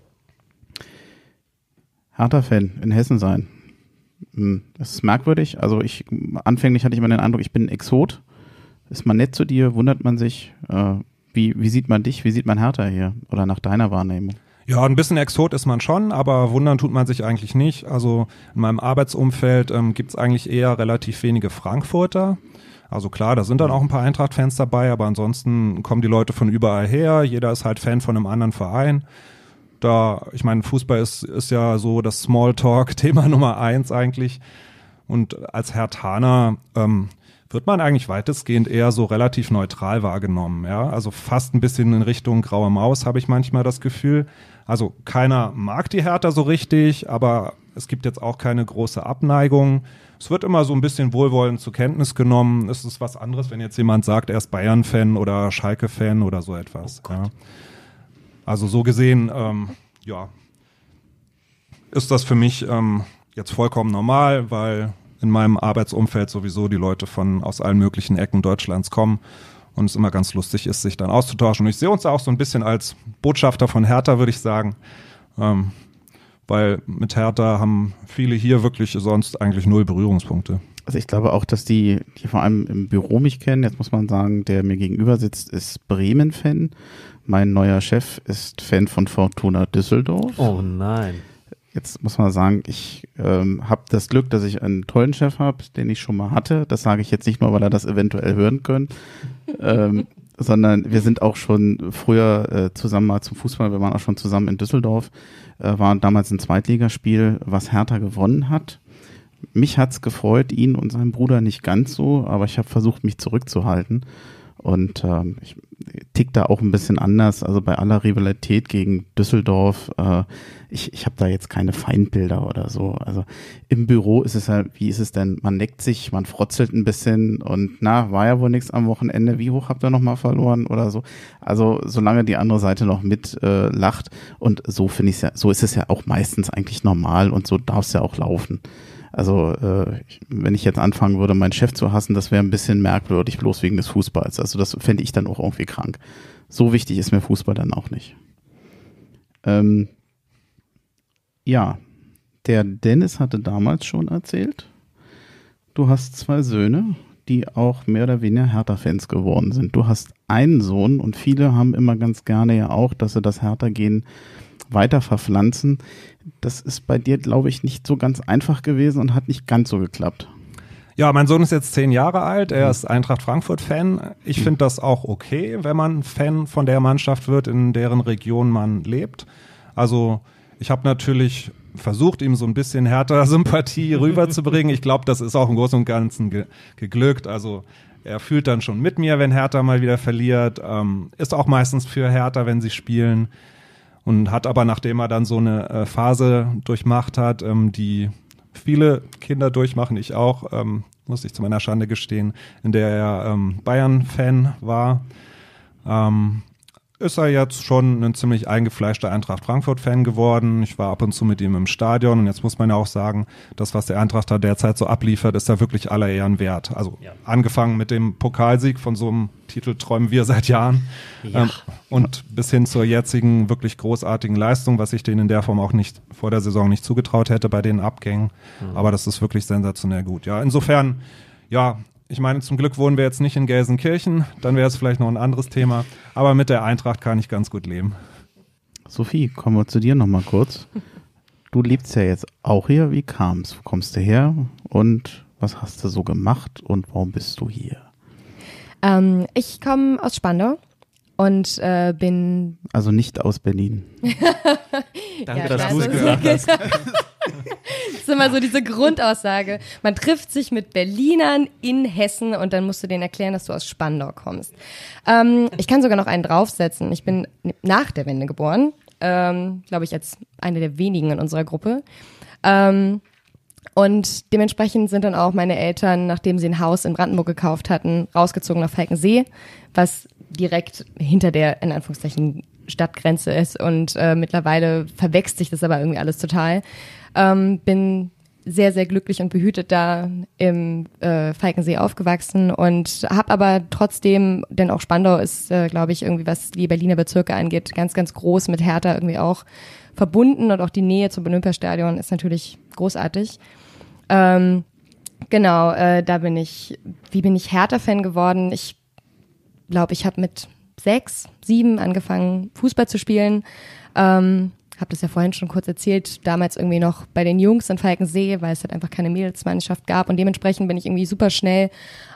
Hertha-Fan in Hessen sein. Hm, das ist merkwürdig. Also ich anfänglich hatte ich immer den Eindruck, ich bin ein Exot. Ist man nett zu dir? Wundert man sich? Äh, wie, wie sieht man dich? Wie sieht man Hertha hier? Oder nach deiner Wahrnehmung? Ja, ein bisschen Exot ist man schon, aber wundern tut man sich eigentlich nicht. Also in meinem Arbeitsumfeld ähm, gibt es eigentlich eher relativ wenige Frankfurter. Also klar, da sind dann auch ein paar Eintracht-Fans dabei, aber ansonsten kommen die Leute von überall her. Jeder ist halt Fan von einem anderen Verein. Da, ich meine, Fußball ist, ist ja so das Smalltalk-Thema Nummer eins eigentlich. Und als Herr Taner ähm, wird man eigentlich weitestgehend eher so relativ neutral wahrgenommen. Ja? Also fast ein bisschen in Richtung graue Maus habe ich manchmal das Gefühl. Also keiner mag die Hertha so richtig, aber es gibt jetzt auch keine große Abneigung. Es wird immer so ein bisschen wohlwollend zur Kenntnis genommen. Es ist was anderes, wenn jetzt jemand sagt, er ist Bayern-Fan oder Schalke-Fan oder so etwas. Oh ja. Also so gesehen, ähm, ja, ist das für mich ähm, jetzt vollkommen normal, weil in meinem Arbeitsumfeld sowieso die Leute von aus allen möglichen Ecken Deutschlands kommen und es immer ganz lustig ist, sich dann auszutauschen. Und ich sehe uns auch so ein bisschen als Botschafter von Hertha, würde ich sagen. Ähm, weil mit Hertha haben viele hier wirklich sonst eigentlich null Berührungspunkte. Also ich glaube auch, dass die, die vor allem im Büro mich kennen, jetzt muss man sagen, der mir gegenüber sitzt, ist Bremen-Fan. Mein neuer Chef ist Fan von Fortuna Düsseldorf. Oh nein. Jetzt muss man sagen, ich ähm, habe das Glück, dass ich einen tollen Chef habe, den ich schon mal hatte. Das sage ich jetzt nicht nur, weil er das eventuell hören können, ähm, sondern wir sind auch schon früher äh, zusammen mal zum Fußball. Wir waren auch schon zusammen in Düsseldorf, äh, waren damals ein Zweitligaspiel, was Hertha gewonnen hat. Mich hat's gefreut, ihn und seinen Bruder nicht ganz so, aber ich habe versucht, mich zurückzuhalten. Und ähm, ich tickt da auch ein bisschen anders. Also bei aller Rivalität gegen Düsseldorf, äh, ich, ich habe da jetzt keine Feindbilder oder so. Also im Büro ist es halt, wie ist es denn? Man neckt sich, man frotzelt ein bisschen und na, war ja wohl nichts am Wochenende. Wie hoch habt ihr nochmal verloren oder so? Also solange die andere Seite noch mit äh, lacht und so finde ich ja, so ist es ja auch meistens eigentlich normal und so darf es ja auch laufen. Also äh, ich, wenn ich jetzt anfangen würde, meinen Chef zu hassen, das wäre ein bisschen merkwürdig, bloß wegen des Fußballs. Also das fände ich dann auch irgendwie krank. So wichtig ist mir Fußball dann auch nicht. Ähm, ja, der Dennis hatte damals schon erzählt, du hast zwei Söhne, die auch mehr oder weniger Hertha-Fans geworden sind. Du hast einen Sohn und viele haben immer ganz gerne ja auch, dass sie das hertha gehen weiter verpflanzen. Das ist bei dir, glaube ich, nicht so ganz einfach gewesen und hat nicht ganz so geklappt. Ja, mein Sohn ist jetzt zehn Jahre alt. Er mhm. ist Eintracht Frankfurt-Fan. Ich mhm. finde das auch okay, wenn man Fan von der Mannschaft wird, in deren Region man lebt. Also, ich habe natürlich versucht, ihm so ein bisschen härter Sympathie rüberzubringen. Ich glaube, das ist auch im Großen und Ganzen ge geglückt. Also, er fühlt dann schon mit mir, wenn Hertha mal wieder verliert. Ähm, ist auch meistens für Hertha, wenn sie spielen und hat aber, nachdem er dann so eine äh, Phase durchmacht hat, ähm, die viele Kinder durchmachen, ich auch, ähm, muss ich zu meiner Schande gestehen, in der er ähm, Bayern-Fan war, ähm, ist er jetzt schon ein ziemlich eingefleischter Eintracht Frankfurt-Fan geworden. Ich war ab und zu mit ihm im Stadion und jetzt muss man ja auch sagen, das, was der Eintracht da derzeit so abliefert, ist da wirklich aller Ehren wert. Also ja. angefangen mit dem Pokalsieg von so einem Titel träumen wir seit Jahren ja. ähm, und bis hin zur jetzigen wirklich großartigen Leistung, was ich denen in der Form auch nicht vor der Saison nicht zugetraut hätte bei den Abgängen. Mhm. Aber das ist wirklich sensationell gut. Ja, insofern ja, ich meine, zum Glück wohnen wir jetzt nicht in Gelsenkirchen, dann wäre es vielleicht noch ein anderes Thema. Aber mit der Eintracht kann ich ganz gut leben. Sophie, kommen wir zu dir nochmal kurz. Du lebst ja jetzt auch hier. Wie kam es? Wo kommst du her? Und was hast du so gemacht und warum bist du hier? Ähm, ich komme aus Spandau und äh, bin. Also nicht aus Berlin. Danke, ja, dass du es gesagt hast. das ist immer so diese Grundaussage. Man trifft sich mit Berlinern in Hessen und dann musst du denen erklären, dass du aus Spandau kommst. Ähm, ich kann sogar noch einen draufsetzen. Ich bin nach der Wende geboren, ähm, glaube ich, als eine der wenigen in unserer Gruppe. Ähm, und dementsprechend sind dann auch meine Eltern, nachdem sie ein Haus in Brandenburg gekauft hatten, rausgezogen nach Falkensee, was direkt hinter der, in Anführungszeichen, Stadtgrenze ist und äh, mittlerweile verwechselt sich das aber irgendwie alles total. Ähm, bin sehr, sehr glücklich und behütet da im äh, Falkensee aufgewachsen und habe aber trotzdem, denn auch Spandau ist, äh, glaube ich, irgendwie was die Berliner Bezirke angeht, ganz, ganz groß mit Hertha irgendwie auch verbunden und auch die Nähe zum Olympiastadion ist natürlich großartig. Ähm, genau, äh, da bin ich, wie bin ich Hertha-Fan geworden? Ich glaube, ich habe mit sechs, sieben angefangen, Fußball zu spielen. Ähm, habe das ja vorhin schon kurz erzählt, damals irgendwie noch bei den Jungs in Falkensee, weil es halt einfach keine Mädelsmannschaft gab und dementsprechend bin ich irgendwie super schnell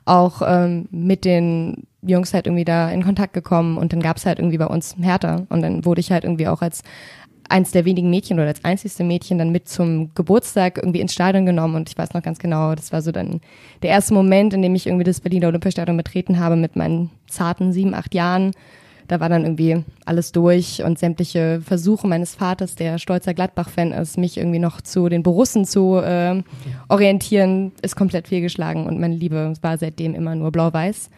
auch ähm, mit den Jungs halt irgendwie da in Kontakt gekommen und dann gab es halt irgendwie bei uns Hertha und dann wurde ich halt irgendwie auch als eins der wenigen Mädchen oder das einzigste Mädchen dann mit zum Geburtstag irgendwie ins Stadion genommen und ich weiß noch ganz genau, das war so dann der erste Moment, in dem ich irgendwie das Berliner Olympiastadion betreten habe mit meinen zarten sieben, acht Jahren. Da war dann irgendwie alles durch und sämtliche Versuche meines Vaters, der stolzer Gladbach-Fan ist, mich irgendwie noch zu den Borussen zu äh, orientieren, ist komplett fehlgeschlagen und meine Liebe war seitdem immer nur blau-weiß.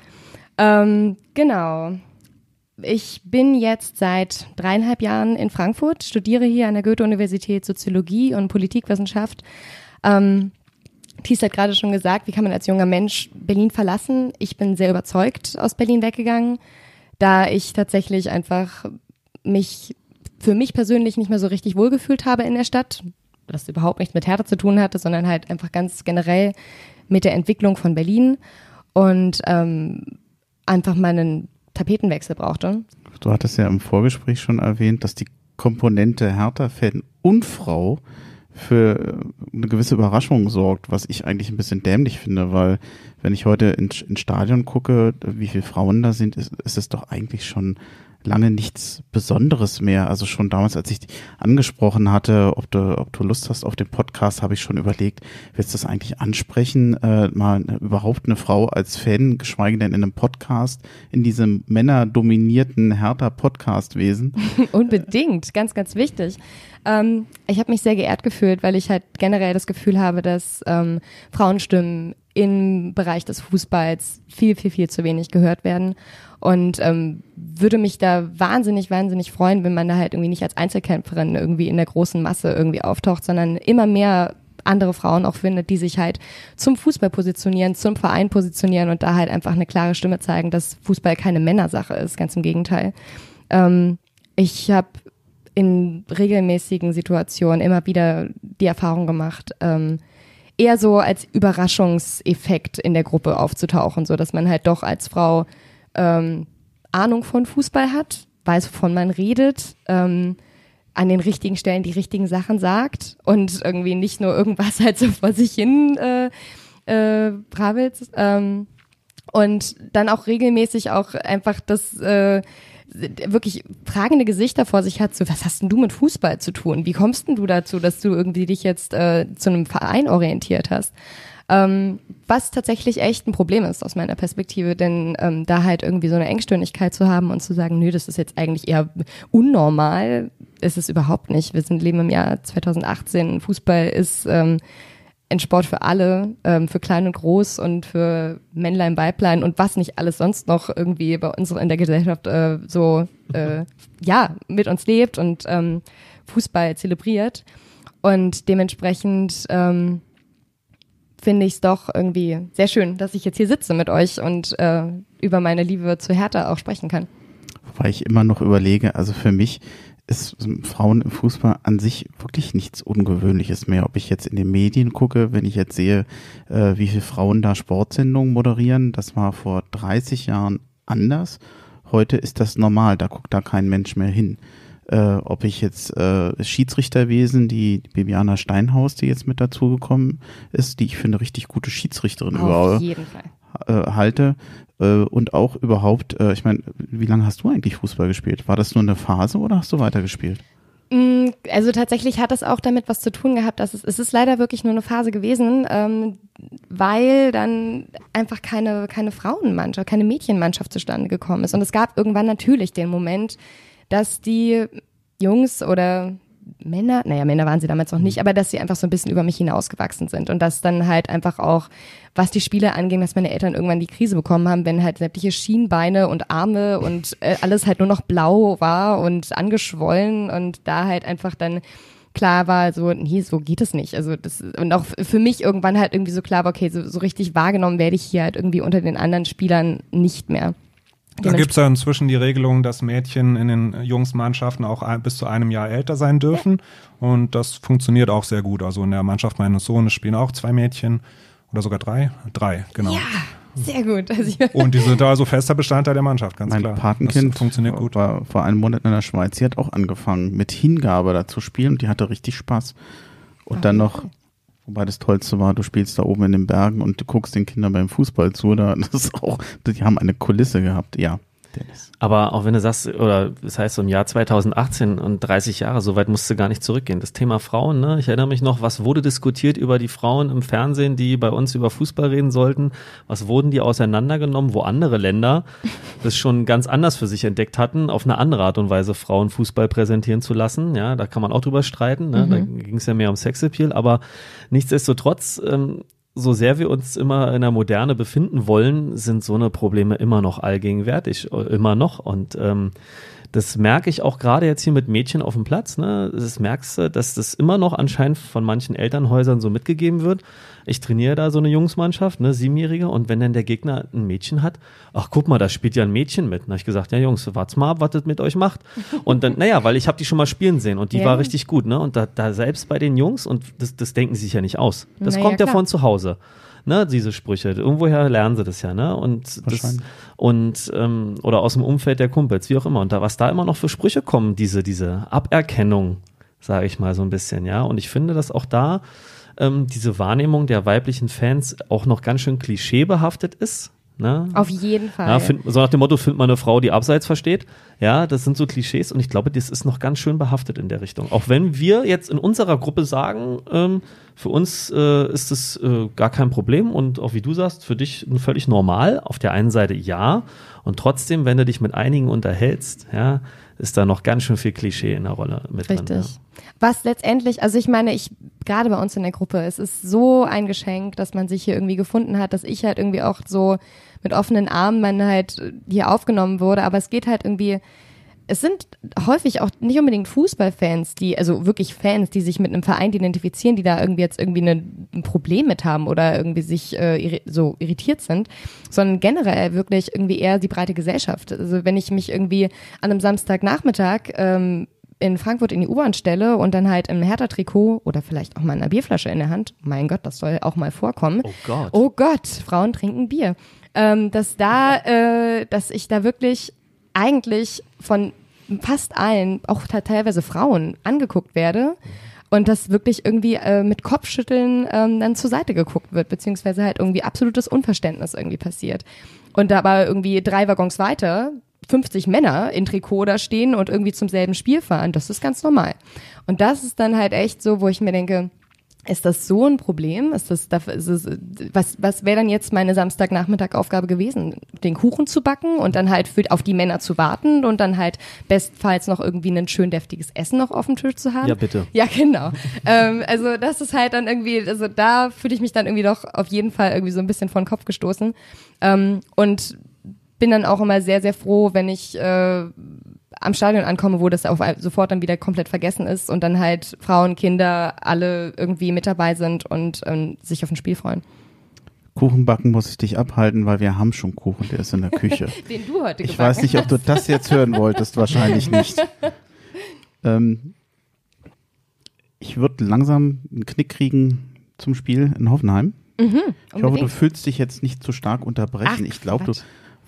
Ähm, genau. Ich bin jetzt seit dreieinhalb Jahren in Frankfurt, studiere hier an der Goethe-Universität Soziologie und Politikwissenschaft. Ähm, Thies hat gerade schon gesagt, wie kann man als junger Mensch Berlin verlassen? Ich bin sehr überzeugt aus Berlin weggegangen, da ich tatsächlich einfach mich für mich persönlich nicht mehr so richtig wohlgefühlt habe in der Stadt, was überhaupt nichts mit Hertha zu tun hatte, sondern halt einfach ganz generell mit der Entwicklung von Berlin und ähm, einfach meinen Tapetenwechsel brauchte. Du hattest ja im Vorgespräch schon erwähnt, dass die Komponente Hertha, Fan und Frau für äh, eine gewisse Überraschung sorgt, was ich eigentlich ein bisschen dämlich finde, weil wenn ich heute ins in Stadion gucke, wie viele Frauen da sind, ist, ist es doch eigentlich schon lange nichts Besonderes mehr. Also schon damals, als ich angesprochen hatte, ob du, ob du Lust hast auf den Podcast, habe ich schon überlegt, willst du das eigentlich ansprechen, äh, mal überhaupt eine Frau als Fan, geschweige denn in einem Podcast, in diesem männerdominierten, härter Podcastwesen? Unbedingt, ganz, ganz wichtig. Ähm, ich habe mich sehr geehrt gefühlt, weil ich halt generell das Gefühl habe, dass ähm, Frauenstimmen im Bereich des Fußballs viel, viel, viel zu wenig gehört werden. Und ähm, würde mich da wahnsinnig, wahnsinnig freuen, wenn man da halt irgendwie nicht als Einzelkämpferin irgendwie in der großen Masse irgendwie auftaucht, sondern immer mehr andere Frauen auch findet, die sich halt zum Fußball positionieren, zum Verein positionieren und da halt einfach eine klare Stimme zeigen, dass Fußball keine Männersache ist, ganz im Gegenteil. Ähm, ich habe in regelmäßigen Situationen immer wieder die Erfahrung gemacht, ähm, eher so als Überraschungseffekt in der Gruppe aufzutauchen, so dass man halt doch als Frau ähm, Ahnung von Fußball hat, weiß, wovon man redet, ähm, an den richtigen Stellen die richtigen Sachen sagt und irgendwie nicht nur irgendwas halt so vor sich hin äh, äh, brabbelt. Ähm, und dann auch regelmäßig auch einfach das äh, wirklich fragende Gesichter vor sich hat, so, was hast denn du mit Fußball zu tun? Wie kommst denn du dazu, dass du irgendwie dich jetzt äh, zu einem Verein orientiert hast? Ähm, was tatsächlich echt ein Problem ist aus meiner Perspektive, denn ähm, da halt irgendwie so eine Engstirnigkeit zu haben und zu sagen, nö, das ist jetzt eigentlich eher unnormal, ist es überhaupt nicht. Wir sind leben im Jahr 2018, Fußball ist ähm, in Sport für alle, ähm, für klein und groß und für Männlein, Weiblein und was nicht alles sonst noch irgendwie bei uns in der Gesellschaft äh, so äh, ja mit uns lebt und ähm, Fußball zelebriert und dementsprechend ähm, finde ich es doch irgendwie sehr schön, dass ich jetzt hier sitze mit euch und äh, über meine Liebe zu Hertha auch sprechen kann. Wobei ich immer noch überlege, also für mich ist Frauen im Fußball an sich wirklich nichts Ungewöhnliches mehr. Ob ich jetzt in den Medien gucke, wenn ich jetzt sehe, äh, wie viele Frauen da Sportsendungen moderieren, das war vor 30 Jahren anders. Heute ist das normal, da guckt da kein Mensch mehr hin. Äh, ob ich jetzt äh, Schiedsrichterwesen, die, Bibiana Steinhaus, die jetzt mit dazugekommen ist, die ich finde richtig gute Schiedsrichterin Auf überall, äh, halte, äh, und auch überhaupt, äh, ich meine, wie lange hast du eigentlich Fußball gespielt? War das nur eine Phase oder hast du weitergespielt? Mm, also tatsächlich hat das auch damit was zu tun gehabt. Dass es, es ist leider wirklich nur eine Phase gewesen, ähm, weil dann einfach keine, keine Frauenmannschaft, keine Mädchenmannschaft zustande gekommen ist. Und es gab irgendwann natürlich den Moment, dass die Jungs oder Männer, naja, Männer waren sie damals noch nicht, mhm. aber dass sie einfach so ein bisschen über mich hinausgewachsen sind und dass dann halt einfach auch, was die Spiele anging, dass meine Eltern irgendwann die Krise bekommen haben, wenn halt sämtliche Schienbeine und Arme und äh, alles halt nur noch blau war und angeschwollen und da halt einfach dann klar war, so, nee, so geht es nicht. Also das, und auch für mich irgendwann halt irgendwie so klar war, okay, so, so richtig wahrgenommen werde ich hier halt irgendwie unter den anderen Spielern nicht mehr. Da gibt es ja inzwischen die Regelung, dass Mädchen in den Jungsmannschaften auch ein, bis zu einem Jahr älter sein dürfen. Ja. Und das funktioniert auch sehr gut. Also in der Mannschaft meines Sohnes spielen auch zwei Mädchen oder sogar drei. Drei, genau. Ja. Sehr gut. Also und die sind also fester Bestandteil der Mannschaft, ganz mein klar. Mein Patenkind das funktioniert gut. war vor einem Monat in der Schweiz. Sie hat auch angefangen, mit Hingabe da zu spielen und die hatte richtig Spaß. Und oh, dann noch Wobei das Tollste war, du spielst da oben in den Bergen und du guckst den Kindern beim Fußball zu. Da, das auch, die haben eine Kulisse gehabt, ja. Dennis. Aber auch wenn du sagst, oder das heißt so im Jahr 2018 und 30 Jahre, so weit musst du gar nicht zurückgehen. Das Thema Frauen, ne? ich erinnere mich noch, was wurde diskutiert über die Frauen im Fernsehen, die bei uns über Fußball reden sollten? Was wurden die auseinandergenommen, wo andere Länder das schon ganz anders für sich entdeckt hatten, auf eine andere Art und Weise Frauen Fußball präsentieren zu lassen? Ja, da kann man auch drüber streiten. Ne? Mhm. Da ging es ja mehr um Sexappeal, aber nichtsdestotrotz ähm, so sehr wir uns immer in der Moderne befinden wollen, sind so eine Probleme immer noch allgegenwärtig, äh, immer noch. Und ähm, das merke ich auch gerade jetzt hier mit Mädchen auf dem Platz. Ne? Das merkst du, dass das immer noch anscheinend von manchen Elternhäusern so mitgegeben wird. Ich trainiere da so eine Jungsmannschaft, ne, Siebenjährige, und wenn dann der Gegner ein Mädchen hat, ach guck mal, da spielt ja ein Mädchen mit. habe ich gesagt, ja Jungs, wart's mal ab, was das mit euch macht. Und dann, naja, weil ich habe die schon mal spielen sehen und die ja. war richtig gut, ne? Und da, da selbst bei den Jungs und das, das denken sie sich ja nicht aus. Das naja, kommt ja klar. von zu Hause ne, diese Sprüche. Irgendwoher lernen sie das ja, ne? Und, das, und ähm, oder aus dem Umfeld der Kumpels, wie auch immer. Und da, was da immer noch für Sprüche kommen, diese, diese Aberkennung, sage ich mal so ein bisschen, ja. Und ich finde, dass auch da ähm, diese Wahrnehmung der weiblichen Fans auch noch ganz schön klischeebehaftet ist, Ne? Auf jeden Fall. Ja, find, so nach dem Motto, findet man eine Frau, die abseits versteht. Ja, das sind so Klischees und ich glaube, das ist noch ganz schön behaftet in der Richtung. Auch wenn wir jetzt in unserer Gruppe sagen, ähm, für uns äh, ist das äh, gar kein Problem und auch wie du sagst, für dich völlig normal. Auf der einen Seite ja und trotzdem, wenn du dich mit einigen unterhältst, ja, ist da noch ganz schön viel Klischee in der Rolle mit Richtig. drin. Richtig. Ja. Was letztendlich, also ich meine, ich gerade bei uns in der Gruppe, es ist so ein Geschenk, dass man sich hier irgendwie gefunden hat, dass ich halt irgendwie auch so mit offenen Armen man halt äh, hier aufgenommen wurde. Aber es geht halt irgendwie, es sind häufig auch nicht unbedingt Fußballfans, die, also wirklich Fans, die sich mit einem Verein identifizieren, die da irgendwie jetzt irgendwie ein Problem mit haben oder irgendwie sich äh, so irritiert sind, sondern generell wirklich irgendwie eher die breite Gesellschaft. Also wenn ich mich irgendwie an einem Samstagnachmittag ähm, in Frankfurt in die U-Bahn stelle und dann halt im Hertha-Trikot oder vielleicht auch mal einer Bierflasche in der Hand, mein Gott, das soll auch mal vorkommen. Oh Gott. Oh Gott, Frauen trinken Bier ähm, dass da, äh, dass ich da wirklich eigentlich von fast allen, auch teilweise Frauen, angeguckt werde und das wirklich irgendwie äh, mit Kopfschütteln ähm, dann zur Seite geguckt wird, beziehungsweise halt irgendwie absolutes Unverständnis irgendwie passiert. Und da war irgendwie drei Waggons weiter, 50 Männer in Trikot da stehen und irgendwie zum selben Spiel fahren, das ist ganz normal. Und das ist dann halt echt so, wo ich mir denke, ist das so ein Problem? Ist das, ist es, was, was wäre dann jetzt meine Samstagnachmittagaufgabe gewesen? Den Kuchen zu backen und dann halt für, auf die Männer zu warten und dann halt bestfalls noch irgendwie ein schön deftiges Essen noch auf dem Tisch zu haben? Ja, bitte. Ja, genau. ähm, also das ist halt dann irgendwie, also da fühle ich mich dann irgendwie doch auf jeden Fall irgendwie so ein bisschen vor den Kopf gestoßen. Ähm, und bin dann auch immer sehr, sehr froh, wenn ich äh, am Stadion ankomme, wo das auf, sofort dann wieder komplett vergessen ist und dann halt Frauen, Kinder, alle irgendwie mit dabei sind und ähm, sich auf ein Spiel freuen. Kuchen backen muss ich dich abhalten, weil wir haben schon Kuchen, der ist in der Küche. Den du heute Ich weiß nicht, ob du das jetzt hören wolltest, wahrscheinlich nicht. Ähm, ich würde langsam einen Knick kriegen zum Spiel in Hoffenheim. Mhm, ich hoffe, du fühlst dich jetzt nicht zu stark unterbrechen. Ach, ich glaube, du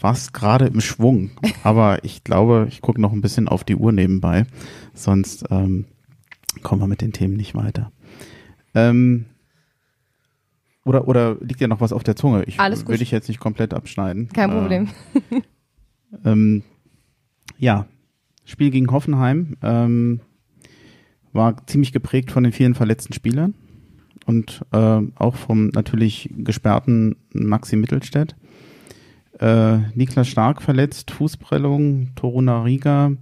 warst gerade im Schwung. Aber ich glaube, ich gucke noch ein bisschen auf die Uhr nebenbei. Sonst ähm, kommen wir mit den Themen nicht weiter. Ähm, oder, oder liegt dir noch was auf der Zunge? Ich Alles gut. Will ich jetzt nicht komplett abschneiden. Kein äh, Problem. ähm, ja, Spiel gegen Hoffenheim ähm, war ziemlich geprägt von den vielen verletzten Spielern und äh, auch vom natürlich gesperrten Maxi Mittelstädt. Äh, Niklas Stark verletzt, Fußprellung, Toruna Riga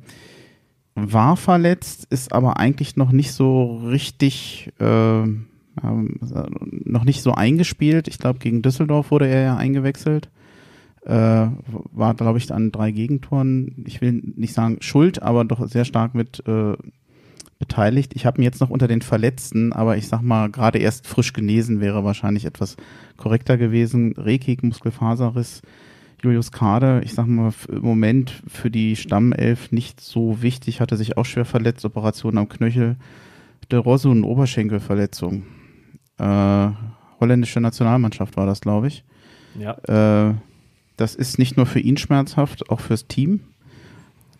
war verletzt, ist aber eigentlich noch nicht so richtig, äh, äh, noch nicht so eingespielt. Ich glaube, gegen Düsseldorf wurde er ja eingewechselt. Äh, war, glaube ich, an drei Gegentoren, ich will nicht sagen schuld, aber doch sehr stark mit äh, beteiligt. Ich habe ihn jetzt noch unter den Verletzten, aber ich sag mal, gerade erst frisch genesen wäre wahrscheinlich etwas korrekter gewesen. Rekik, Muskelfaserriss, Julius Kader, ich sag mal, im Moment für die Stammelf nicht so wichtig, hatte sich auch schwer verletzt, Operation am Knöchel. De Rosso, eine Oberschenkelverletzung. Äh, holländische Nationalmannschaft war das, glaube ich. Ja. Äh, das ist nicht nur für ihn schmerzhaft, auch fürs Team.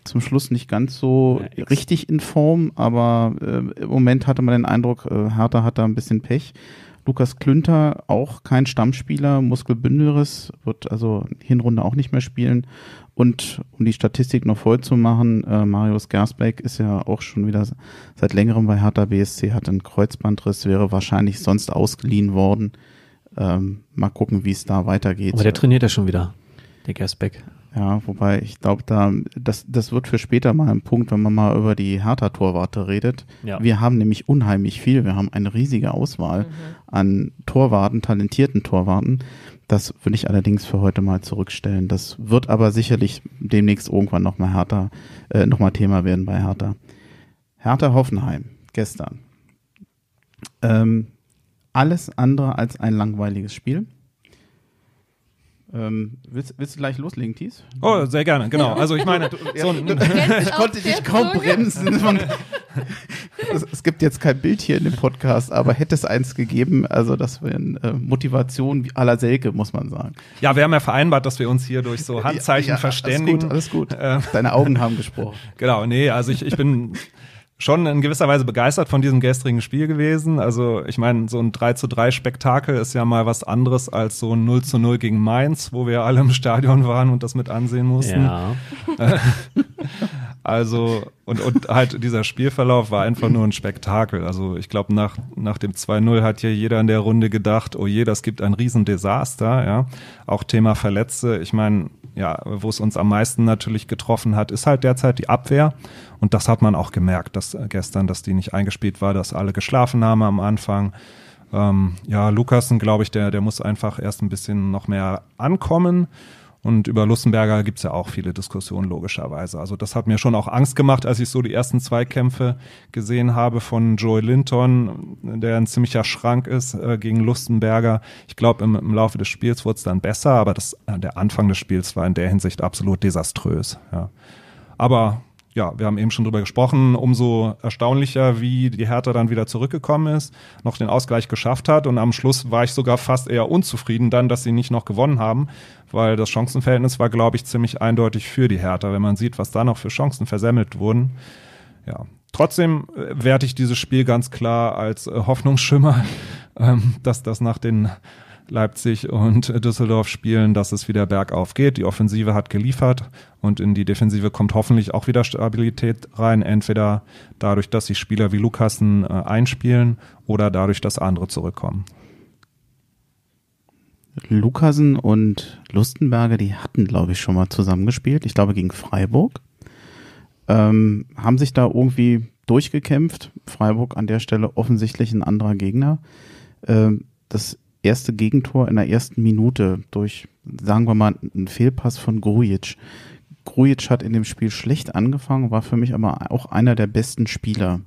Zum Schluss nicht ganz so ja, richtig in Form, aber äh, im Moment hatte man den Eindruck, äh, Hertha hat da ein bisschen Pech. Lukas Klünter, auch kein Stammspieler, Muskelbündelriss, wird also Hinrunde auch nicht mehr spielen. Und um die Statistik noch voll zu machen, äh, Marius Gersbeck ist ja auch schon wieder seit längerem bei Hertha BSC, hat einen Kreuzbandriss, wäre wahrscheinlich sonst ausgeliehen worden. Ähm, mal gucken, wie es da weitergeht. Aber der trainiert ja schon wieder, der Gersbeck. Ja, wobei ich glaube, da, das, das wird für später mal ein Punkt, wenn man mal über die Hertha-Torwarte redet. Ja. Wir haben nämlich unheimlich viel. Wir haben eine riesige Auswahl mhm. an Torwarten, talentierten Torwarten. Das würde ich allerdings für heute mal zurückstellen. Das wird aber sicherlich demnächst irgendwann nochmal Hertha, äh, nochmal Thema werden bei Hertha. Hertha Hoffenheim, gestern. Ähm, alles andere als ein langweiliges Spiel. Ähm, willst, willst, du gleich loslegen, Thies? Oh, sehr gerne, genau. Also ich meine, so ich konnte dich kaum bremsen. es, es, gibt jetzt kein Bild hier in dem Podcast, aber hätte es eins gegeben, also das wäre äh, Motivation aller Selke, muss man sagen. Ja, wir haben ja vereinbart, dass wir uns hier durch so Handzeichen ja, ja, verständigen. Alles gut, alles äh, gut. Deine Augen haben gesprochen. Genau, nee, also ich, ich bin schon in gewisser Weise begeistert von diesem gestrigen Spiel gewesen. Also ich meine, so ein 3 zu 3 Spektakel ist ja mal was anderes als so ein 0 zu 0 gegen Mainz, wo wir alle im Stadion waren und das mit ansehen mussten. Ja. Also, und, und halt dieser Spielverlauf war einfach nur ein Spektakel. Also, ich glaube, nach, nach dem 2-0 hat ja jeder in der Runde gedacht, oh je, das gibt ein Riesendesaster, ja. Auch Thema Verletzte. Ich meine, ja, wo es uns am meisten natürlich getroffen hat, ist halt derzeit die Abwehr. Und das hat man auch gemerkt, dass gestern, dass die nicht eingespielt war, dass alle geschlafen haben am Anfang. Ähm, ja, Lukasen, glaube ich, der, der muss einfach erst ein bisschen noch mehr ankommen. Und über Lussenberger es ja auch viele Diskussionen, logischerweise. Also das hat mir schon auch Angst gemacht, als ich so die ersten Zweikämpfe gesehen habe von Joey Linton, der ein ziemlicher Schrank ist äh, gegen Lustenberger. Ich glaube, im, im, Laufe des Spiels wurde es dann besser, aber das, äh, der Anfang des Spiels war in der Hinsicht absolut desaströs. Ja. Aber ja, wir haben eben schon drüber gesprochen, umso erstaunlicher, wie die Hertha dann wieder zurückgekommen ist, noch den Ausgleich geschafft hat. Und am Schluss war ich sogar fast eher unzufrieden dann, dass sie nicht noch gewonnen haben, weil das Chancenverhältnis war, glaube ich, ziemlich eindeutig für die Hertha, wenn man sieht, was da noch für Chancen versemmelt wurden. Ja, trotzdem äh, werte ich dieses Spiel ganz klar als äh, Hoffnungsschimmer, ähm, dass das nach den Leipzig und Düsseldorf spielen, dass es wieder bergauf geht. Die Offensive hat geliefert und in die Defensive kommt hoffentlich auch wieder Stabilität rein. Entweder dadurch, dass sich Spieler wie Lukassen äh, einspielen oder dadurch, dass andere zurückkommen. Lukasen und Lustenberger, die hatten, glaube ich, schon mal zusammengespielt. Ich glaube, gegen Freiburg. Ähm, haben sich da irgendwie durchgekämpft. Freiburg an der Stelle offensichtlich ein anderer Gegner. Ähm, das erste Gegentor in der ersten Minute durch, sagen wir mal, einen Fehlpass von Grujic. Grujic hat in dem Spiel schlecht angefangen, war für mich aber auch einer der besten Spieler.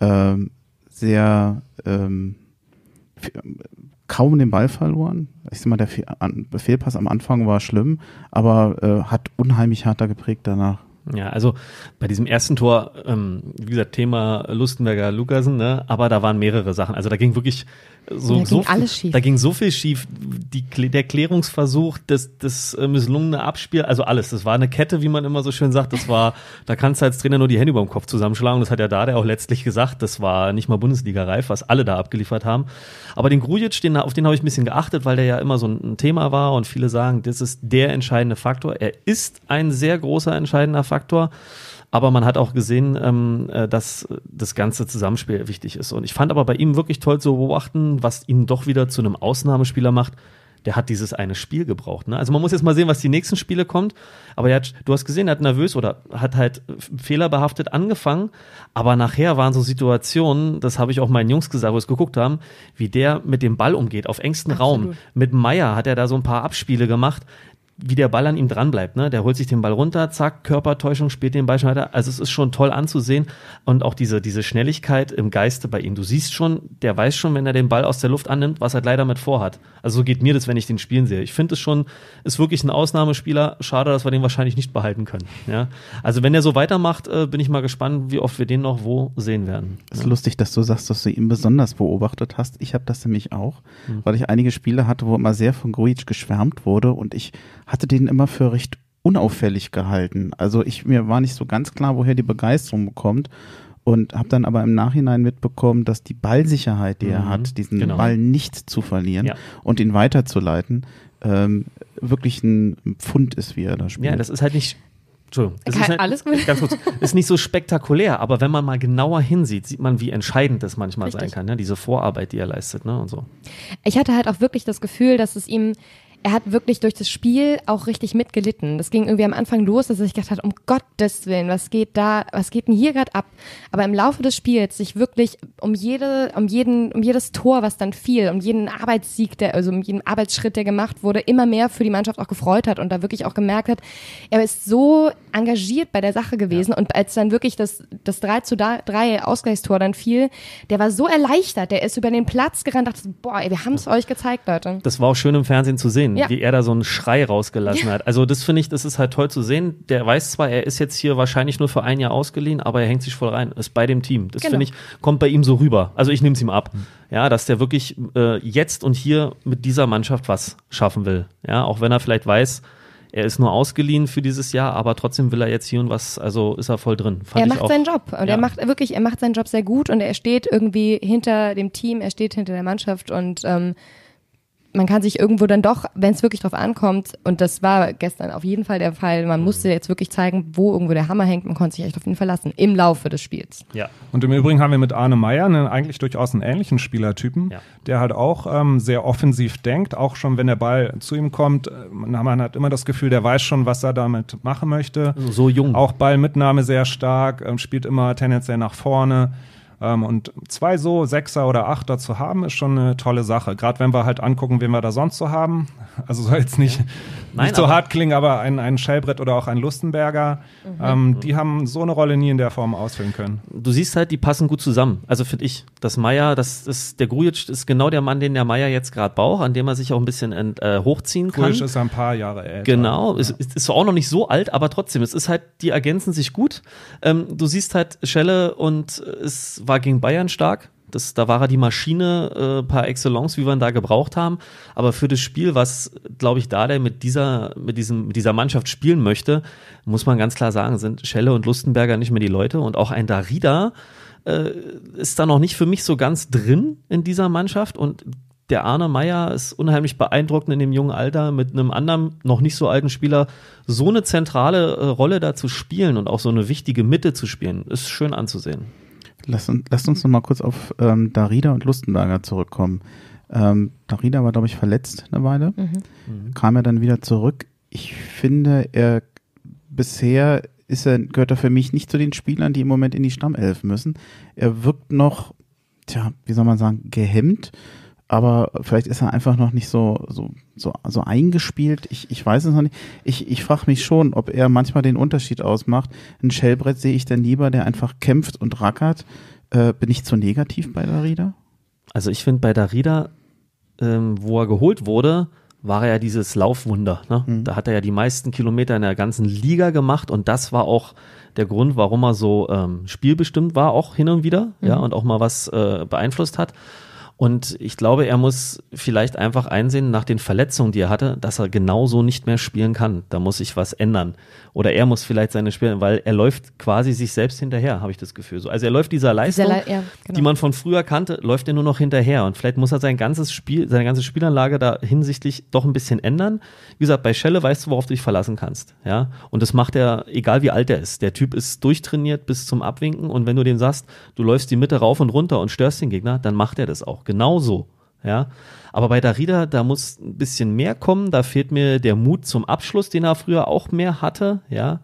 Ähm, sehr ähm, kaum den Ball verloren. Ich sag mal, der Fehlpass am Anfang war schlimm, aber äh, hat unheimlich harter geprägt danach. Ja, also bei diesem ersten Tor, ähm, wie gesagt, Thema Lustenberger Lukasen, ne? aber da waren mehrere Sachen. Also da ging wirklich so, da so ging alles schief. Da ging so viel schief. Die, der Klärungsversuch, das, das äh, misslungene Abspiel, also alles. Das war eine Kette, wie man immer so schön sagt. Das war, da kannst du als Trainer nur die Hände über dem Kopf zusammenschlagen. Das hat ja da der auch letztlich gesagt. Das war nicht mal Bundesliga-reif, was alle da abgeliefert haben. Aber den Grujic, den, auf den habe ich ein bisschen geachtet, weil der ja immer so ein Thema war und viele sagen, das ist der entscheidende Faktor. Er ist ein sehr großer entscheidender Faktor. Faktor. Aber man hat auch gesehen, ähm, äh, dass das ganze Zusammenspiel wichtig ist. Und ich fand aber bei ihm wirklich toll zu beobachten, was ihn doch wieder zu einem Ausnahmespieler macht. Der hat dieses eine Spiel gebraucht. Ne? Also man muss jetzt mal sehen, was die nächsten Spiele kommt. Aber hat, du hast gesehen, er hat nervös oder hat halt fehlerbehaftet angefangen. Aber nachher waren so Situationen, das habe ich auch meinen Jungs gesagt, wo es geguckt haben, wie der mit dem Ball umgeht, auf engstem Raum. Mit Meier hat er da so ein paar Abspiele gemacht wie der Ball an ihm dran bleibt. Ne? Der holt sich den Ball runter, zack, Körpertäuschung, spielt den Ball schon weiter. Also es ist schon toll anzusehen und auch diese, diese Schnelligkeit im Geiste bei ihm. Du siehst schon, der weiß schon, wenn er den Ball aus der Luft annimmt, was er leider mit vorhat. Also so geht mir das, wenn ich den spielen sehe. Ich finde es schon, ist wirklich ein Ausnahmespieler. Schade, dass wir den wahrscheinlich nicht behalten können. Ja? Also wenn er so weitermacht, äh, bin ich mal gespannt, wie oft wir den noch wo sehen werden. Es ist ja. lustig, dass du sagst, dass du ihn besonders beobachtet hast. Ich habe das nämlich auch, hm. weil ich einige Spiele hatte, wo immer sehr von Grujic geschwärmt wurde und ich hatte den immer für recht unauffällig gehalten. Also ich mir war nicht so ganz klar, woher die Begeisterung kommt und habe dann aber im Nachhinein mitbekommen, dass die Ballsicherheit, die mhm, er hat, diesen genau. Ball nicht zu verlieren ja. und ihn weiterzuleiten, ähm, wirklich ein Pfund ist, wie er da spielt. Ja, das ist halt nicht Entschuldigung. Es ist halt, alles gut. Ganz kurz. Ist nicht so spektakulär, aber wenn man mal genauer hinsieht, sieht man, wie entscheidend das manchmal Richtig. sein kann, ne? diese Vorarbeit, die er leistet ne? und so. Ich hatte halt auch wirklich das Gefühl, dass es ihm er hat wirklich durch das Spiel auch richtig mitgelitten. Das ging irgendwie am Anfang los, dass er sich gedacht hat, um Gottes Willen, was geht da, was geht denn hier gerade ab? Aber im Laufe des Spiels sich wirklich um jede, um jeden, um jedes Tor, was dann fiel, um jeden Arbeitssieg, der, also um jeden Arbeitsschritt, der gemacht wurde, immer mehr für die Mannschaft auch gefreut hat und da wirklich auch gemerkt hat, er ist so engagiert bei der Sache gewesen ja. und als dann wirklich das, das 3 zu 3 Ausgleichstor dann fiel, der war so erleichtert, der ist über den Platz gerannt, dachte, boah, ey, wir haben es euch gezeigt, Leute. Das war auch schön im Fernsehen zu sehen ja. wie er da so einen Schrei rausgelassen ja. hat. Also das finde ich, das ist halt toll zu sehen. Der weiß zwar, er ist jetzt hier wahrscheinlich nur für ein Jahr ausgeliehen, aber er hängt sich voll rein. Ist bei dem Team. Das genau. finde ich, kommt bei ihm so rüber. Also ich nehme es ihm ab. Mhm. Ja, dass der wirklich äh, jetzt und hier mit dieser Mannschaft was schaffen will. Ja, auch wenn er vielleicht weiß, er ist nur ausgeliehen für dieses Jahr, aber trotzdem will er jetzt hier und was, also ist er voll drin. Fand er macht auch, seinen Job und ja. er macht wirklich, er macht seinen Job sehr gut und er steht irgendwie hinter dem Team, er steht hinter der Mannschaft und ähm, man kann sich irgendwo dann doch, wenn es wirklich drauf ankommt, und das war gestern auf jeden Fall der Fall, man mhm. musste jetzt wirklich zeigen, wo irgendwo der Hammer hängt, man konnte sich echt auf ihn verlassen, im Laufe des Spiels. Ja. Und im Übrigen haben wir mit Arne Meyer einen, eigentlich durchaus einen ähnlichen Spielertypen, ja. der halt auch ähm, sehr offensiv denkt, auch schon wenn der Ball zu ihm kommt, äh, man hat immer das Gefühl, der weiß schon, was er damit machen möchte. Also so jung. Auch Ballmitnahme sehr stark, ähm, spielt immer tendenziell nach vorne. Ähm, und zwei so Sechser oder Achter zu haben, ist schon eine tolle Sache. Gerade wenn wir halt angucken, wen wir da sonst so haben. Also soll jetzt nicht Nein, nicht so hart klingen, aber ein, ein Schellbrett oder auch ein Lustenberger, mhm. ähm, die haben so eine Rolle nie in der Form ausfüllen können. Du siehst halt, die passen gut zusammen. Also finde ich, das Meier, das ist, der Grujic ist genau der Mann, den der Meier jetzt gerade braucht, an dem er sich auch ein bisschen äh, hochziehen kann. Grujic ist ein paar Jahre älter. Genau, ja. ist, ist auch noch nicht so alt, aber trotzdem, es ist halt, die ergänzen sich gut. Ähm, du siehst halt Schelle und es war gegen Bayern stark, das, da war er die Maschine äh, par excellence, wie wir ihn da gebraucht haben. Aber für das Spiel, was, glaube ich, da der mit dieser, mit, diesem, mit dieser Mannschaft spielen möchte, muss man ganz klar sagen, sind Schelle und Lustenberger nicht mehr die Leute. Und auch ein Darida äh, ist da noch nicht für mich so ganz drin in dieser Mannschaft. Und der Arne Meyer ist unheimlich beeindruckend in dem jungen Alter, mit einem anderen, noch nicht so alten Spieler so eine zentrale äh, Rolle da zu spielen und auch so eine wichtige Mitte zu spielen, ist schön anzusehen. Lass, uns, lass uns noch mal kurz auf ähm, Darida und Lustenberger zurückkommen. Ähm, Darida war, glaube ich, verletzt eine Weile, mhm. mhm. kam er dann wieder zurück. Ich finde, er bisher ist er, gehört er für mich nicht zu den Spielern, die im Moment in die Stammelf müssen. Er wirkt noch, tja, wie soll man sagen, gehemmt aber vielleicht ist er einfach noch nicht so, so, so, so eingespielt. Ich, ich weiß es noch nicht. Ich, ich frage mich schon, ob er manchmal den Unterschied ausmacht. Ein Shellbrett sehe ich denn lieber, der einfach kämpft und rackert. Äh, bin ich zu negativ bei Darida? Also ich finde bei Darida, ähm, wo er geholt wurde, war er ja dieses Laufwunder. Ne? Mhm. Da hat er ja die meisten Kilometer in der ganzen Liga gemacht und das war auch der Grund, warum er so ähm, spielbestimmt war, auch hin und wieder, mhm. ja, und auch mal was äh, beeinflusst hat. Und ich glaube, er muss vielleicht einfach einsehen, nach den Verletzungen, die er hatte, dass er genauso nicht mehr spielen kann. Da muss sich was ändern. Oder er muss vielleicht seine Spiele, weil er läuft quasi sich selbst hinterher, habe ich das Gefühl. Also er läuft dieser Leistung, Le ja, genau. die man von früher kannte, läuft er nur noch hinterher. Und vielleicht muss er sein ganzes Spiel, seine ganze Spielanlage da hinsichtlich doch ein bisschen ändern. Wie gesagt, bei Schelle weißt du, worauf du dich verlassen kannst. Ja? Und das macht er, egal wie alt er ist. Der Typ ist durchtrainiert bis zum Abwinken. Und wenn du dem sagst, du läufst die Mitte rauf und runter und störst den Gegner, dann macht er das auch genauso. Ja, aber bei Darida, da muss ein bisschen mehr kommen. Da fehlt mir der Mut zum Abschluss, den er früher auch mehr hatte. Ja,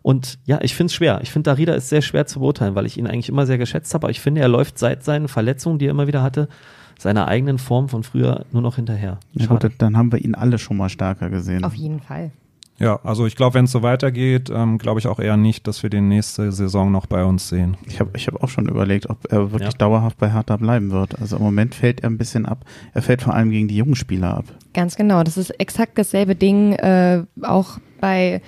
und ja, ich finde es schwer. Ich finde, Darida ist sehr schwer zu beurteilen, weil ich ihn eigentlich immer sehr geschätzt habe. Aber ich finde, er läuft seit seinen Verletzungen, die er immer wieder hatte, seiner eigenen Form von früher nur noch hinterher. Ja, gut, dann haben wir ihn alle schon mal stärker gesehen. Auf jeden Fall. Ja, also ich glaube, wenn es so weitergeht, ähm, glaube ich auch eher nicht, dass wir den nächste Saison noch bei uns sehen. Ich habe ich hab auch schon überlegt, ob er wirklich ja. dauerhaft bei Hertha bleiben wird. Also im Moment fällt er ein bisschen ab. Er fällt vor allem gegen die jungen Spieler ab. Ganz genau. Das ist exakt dasselbe Ding äh, auch bei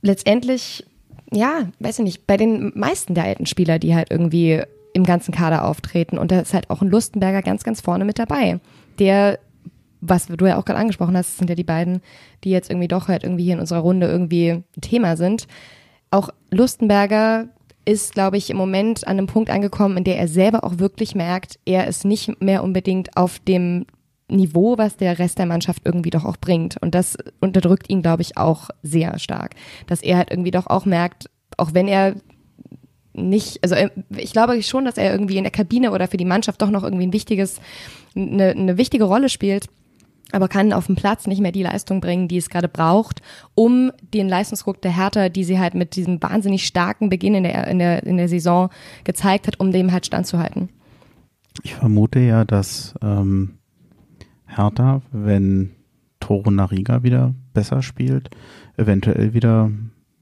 letztendlich, ja, weiß ich nicht, bei den meisten der alten Spieler, die halt irgendwie im ganzen Kader auftreten. Und da ist halt auch ein Lustenberger ganz, ganz vorne mit dabei, der was du ja auch gerade angesprochen hast, sind ja die beiden, die jetzt irgendwie doch halt irgendwie hier in unserer Runde irgendwie ein Thema sind. Auch Lustenberger ist, glaube ich, im Moment an einem Punkt angekommen, in der er selber auch wirklich merkt, er ist nicht mehr unbedingt auf dem Niveau, was der Rest der Mannschaft irgendwie doch auch bringt. Und das unterdrückt ihn, glaube ich, auch sehr stark. Dass er halt irgendwie doch auch merkt, auch wenn er nicht, also äh, ich glaube schon, dass er irgendwie in der Kabine oder für die Mannschaft doch noch irgendwie ein wichtiges, eine, eine wichtige Rolle spielt aber kann auf dem Platz nicht mehr die Leistung bringen, die es gerade braucht, um den Leistungsdruck der Hertha, die sie halt mit diesem wahnsinnig starken Beginn in der, in der, in der Saison gezeigt hat, um dem halt standzuhalten. Ich vermute ja, dass ähm, Hertha, wenn Toro Nariga wieder besser spielt, eventuell wieder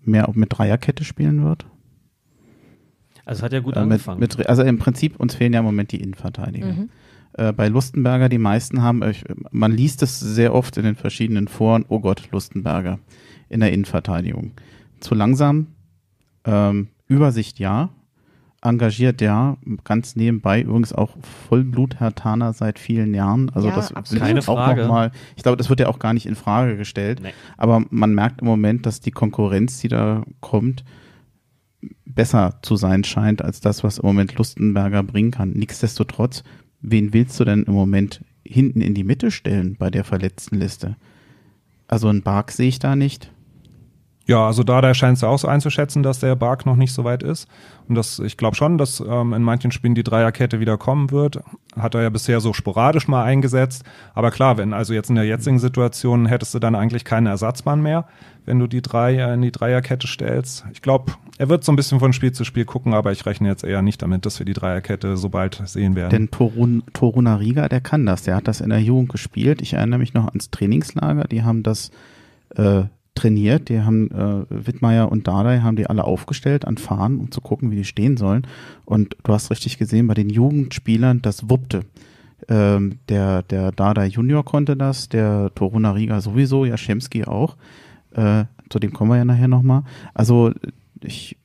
mehr mit Dreierkette spielen wird. Also es hat ja gut äh, angefangen. Mit, mit, also im Prinzip, uns fehlen ja im Moment die Innenverteidiger. Mhm. Äh, bei Lustenberger, die meisten haben, äh, man liest es sehr oft in den verschiedenen Foren, oh Gott, Lustenberger in der Innenverteidigung. Zu langsam, ähm, Übersicht ja, engagiert ja, ganz nebenbei übrigens auch vollblut Herr Taner seit vielen Jahren. Also ja, das ist Keine Frage. auch nochmal, ich glaube, das wird ja auch gar nicht in Frage gestellt. Nee. Aber man merkt im Moment, dass die Konkurrenz, die da kommt, besser zu sein scheint als das, was im Moment Lustenberger bringen kann. Nichtsdestotrotz wen willst du denn im Moment hinten in die Mitte stellen bei der verletzten Liste? Also einen Bark sehe ich da nicht. Ja, also da, da scheint es ja auch so einzuschätzen, dass der Bark noch nicht so weit ist. Und das, ich glaube schon, dass ähm, in manchen Spielen die Dreierkette wieder kommen wird. Hat er ja bisher so sporadisch mal eingesetzt. Aber klar, wenn also jetzt in der jetzigen Situation hättest du dann eigentlich keinen Ersatzmann mehr, wenn du die drei äh, in die Dreierkette stellst. Ich glaube, er wird so ein bisschen von Spiel zu Spiel gucken, aber ich rechne jetzt eher nicht damit, dass wir die Dreierkette so bald sehen werden. Denn Torun, Toruna Riga, der kann das. Der hat das in der Jugend gespielt. Ich erinnere mich noch ans Trainingslager. Die haben das äh, trainiert. Die haben äh, Wittmeier und Dardai haben die alle aufgestellt an Fahren, um zu gucken, wie die stehen sollen. Und du hast richtig gesehen, bei den Jugendspielern, das wuppte. Ähm, der, der Dardai Junior konnte das, der Toruna Riga sowieso, Jaschemski auch. Äh, zu dem kommen wir ja nachher nochmal. Also ich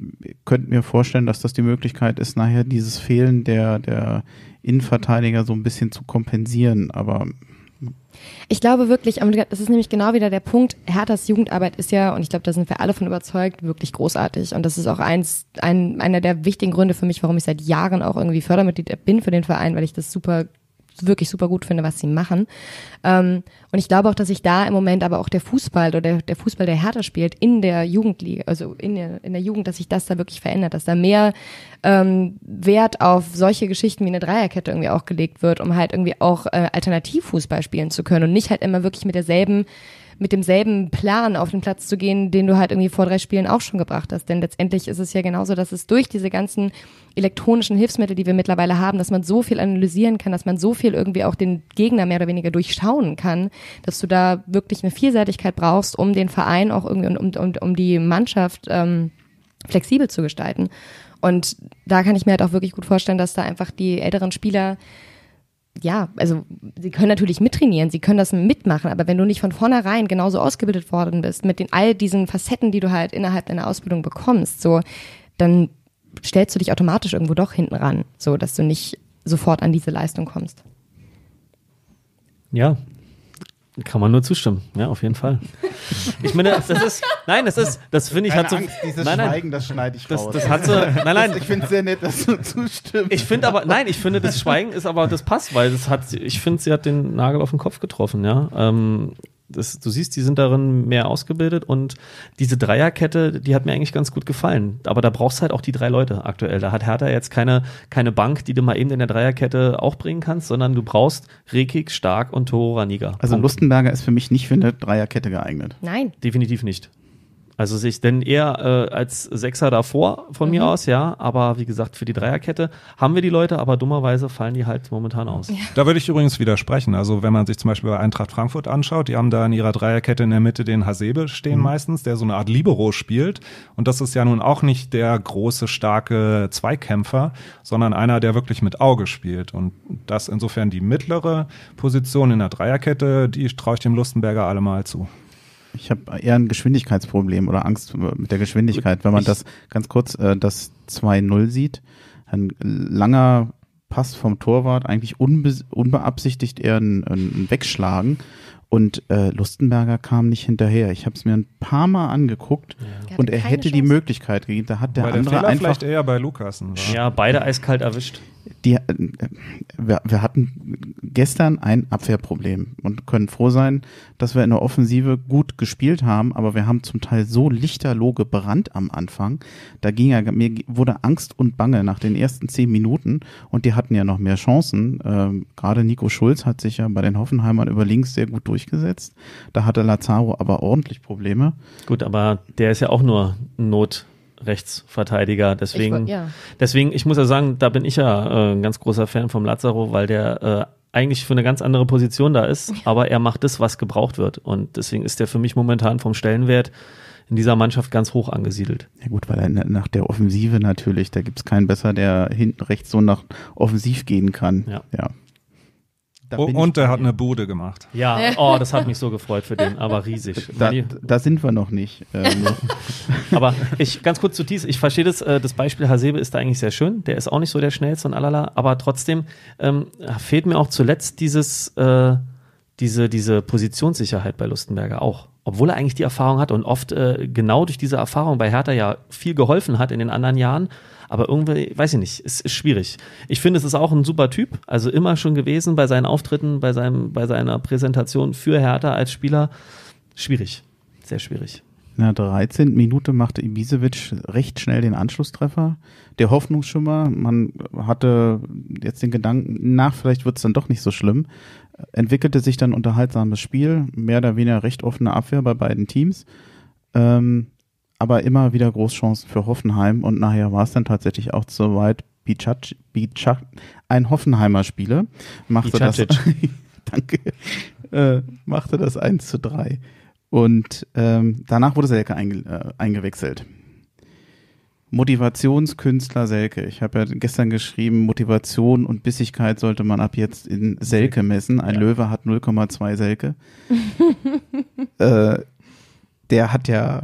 könnte mir vorstellen, dass das die Möglichkeit ist, nachher dieses Fehlen der, der Innenverteidiger so ein bisschen zu kompensieren. Aber ich glaube wirklich, das ist nämlich genau wieder der Punkt, Herthas Jugendarbeit ist ja, und ich glaube, da sind wir alle von überzeugt, wirklich großartig. Und das ist auch eins, ein, einer der wichtigen Gründe für mich, warum ich seit Jahren auch irgendwie Fördermitglied bin für den Verein, weil ich das super wirklich super gut finde, was sie machen. Ähm, und ich glaube auch, dass sich da im Moment aber auch der Fußball oder der, Fußball, der härter spielt, in der Jugendliga, also in der, in der Jugend, dass sich das da wirklich verändert, dass da mehr ähm, Wert auf solche Geschichten wie eine Dreierkette irgendwie auch gelegt wird, um halt irgendwie auch äh, Alternativfußball spielen zu können und nicht halt immer wirklich mit derselben mit demselben Plan auf den Platz zu gehen, den du halt irgendwie vor drei Spielen auch schon gebracht hast. Denn letztendlich ist es ja genauso, dass es durch diese ganzen elektronischen Hilfsmittel, die wir mittlerweile haben, dass man so viel analysieren kann, dass man so viel irgendwie auch den Gegner mehr oder weniger durchschauen kann, dass du da wirklich eine Vielseitigkeit brauchst, um den Verein auch irgendwie und um, um, um die Mannschaft ähm, flexibel zu gestalten. Und da kann ich mir halt auch wirklich gut vorstellen, dass da einfach die älteren Spieler ja, also sie können natürlich mittrainieren, sie können das mitmachen, aber wenn du nicht von vornherein genauso ausgebildet worden bist, mit den all diesen Facetten, die du halt innerhalb deiner Ausbildung bekommst, so, dann stellst du dich automatisch irgendwo doch hinten ran, so dass du nicht sofort an diese Leistung kommst. Ja, kann man nur zustimmen, ja, auf jeden Fall. Ich meine, das ist, nein, das ist, das finde ich, Keine hat so. Angst, dieses nein, nein, Schweigen, das schneide ich das, raus. Das hat so, nein, nein. Das, ich finde es sehr nett, dass du zustimmst. Ich finde aber, nein, ich finde, das Schweigen ist aber, das passt, weil das hat, ich finde, sie hat den Nagel auf den Kopf getroffen, ja. Ähm, das, du siehst, die sind darin mehr ausgebildet und diese Dreierkette, die hat mir eigentlich ganz gut gefallen. Aber da brauchst du halt auch die drei Leute aktuell. Da hat Hertha jetzt keine, keine Bank, die du mal eben in der Dreierkette auch bringen kannst, sondern du brauchst Rekik, Stark und Toro Raniga. Also Lustenberger ist für mich nicht für eine Dreierkette geeignet. Nein. Definitiv nicht. Also sehe ich denn eher äh, als Sechser davor von mhm. mir aus, ja. Aber wie gesagt, für die Dreierkette haben wir die Leute, aber dummerweise fallen die halt momentan aus. Ja. Da würde ich übrigens widersprechen. Also wenn man sich zum Beispiel bei Eintracht Frankfurt anschaut, die haben da in ihrer Dreierkette in der Mitte den Hasebe stehen mhm. meistens, der so eine Art Libero spielt. Und das ist ja nun auch nicht der große, starke Zweikämpfer, sondern einer, der wirklich mit Auge spielt. Und das insofern die mittlere Position in der Dreierkette, die traue ich dem Lustenberger allemal zu. Ich habe eher ein Geschwindigkeitsproblem oder Angst mit der Geschwindigkeit. Wenn man ich das ganz kurz, äh, das 2-0 sieht, ein langer Pass vom Torwart, eigentlich unbe unbeabsichtigt eher ein, ein Wegschlagen. Und äh, Lustenberger kam nicht hinterher. Ich habe es mir ein paar Mal angeguckt ja. und er hätte Chance. die Möglichkeit gegeben. Da hat der bei andere der einfach vielleicht eher bei Lukas. Ja, beide eiskalt erwischt. Die, äh, wir, wir, hatten gestern ein Abwehrproblem und können froh sein, dass wir in der Offensive gut gespielt haben, aber wir haben zum Teil so lichterloh gebrannt am Anfang. Da ging ja, mir wurde Angst und Bange nach den ersten zehn Minuten und die hatten ja noch mehr Chancen. Ähm, gerade Nico Schulz hat sich ja bei den Hoffenheimern über links sehr gut durchgesetzt. Da hatte Lazaro aber ordentlich Probleme. Gut, aber der ist ja auch nur Not. Rechtsverteidiger. Deswegen, ich, ja. deswegen, ich muss ja sagen, da bin ich ja äh, ein ganz großer Fan vom Lazaro, weil der äh, eigentlich für eine ganz andere Position da ist, aber er macht das, was gebraucht wird. Und deswegen ist er für mich momentan vom Stellenwert in dieser Mannschaft ganz hoch angesiedelt. Ja gut, weil er nach der Offensive natürlich, da gibt es keinen besser, der hinten rechts so nach offensiv gehen kann. Ja. ja. Oh, und, und der hat eine Bude gemacht. Ja, oh, das hat mich so gefreut für den, aber riesig. Da, da sind wir noch nicht. Äh, aber ich ganz kurz zu Thies, ich verstehe das, äh, das Beispiel Hasebe ist da eigentlich sehr schön, der ist auch nicht so der schnellste und alala, aber trotzdem ähm, fehlt mir auch zuletzt dieses, äh, diese, diese Positionssicherheit bei Lustenberger auch obwohl er eigentlich die Erfahrung hat und oft äh, genau durch diese Erfahrung bei Hertha ja viel geholfen hat in den anderen Jahren, aber irgendwie, weiß ich nicht, es ist, schwierig. Ich finde, es ist auch ein super Typ, also immer schon gewesen bei seinen Auftritten, bei, seinem, bei seiner Präsentation für Hertha als Spieler. Schwierig, sehr schwierig. In der 13. Minute machte Ibisevic recht schnell den Anschlusstreffer. Der Hoffnungsschimmer, man hatte jetzt den Gedanken, nach vielleicht wird es dann doch nicht so schlimm. Entwickelte sich dann unterhaltsames Spiel, mehr oder weniger recht offene Abwehr bei beiden Teams. Ähm, aber immer wieder Großchancen für Hoffenheim und nachher war es dann tatsächlich auch zu weit. Bicac, Bicac, ein Hoffenheimer Spieler machte das. danke. Äh, machte das 1 zu 3. Und ähm, danach wurde Selke einge äh, eingewechselt. Motivationskünstler Selke. Ich habe ja gestern geschrieben, Motivation und Bissigkeit sollte man ab jetzt in Selke messen. Ein ja. Löwe hat 0,2 Selke. äh, der hat ja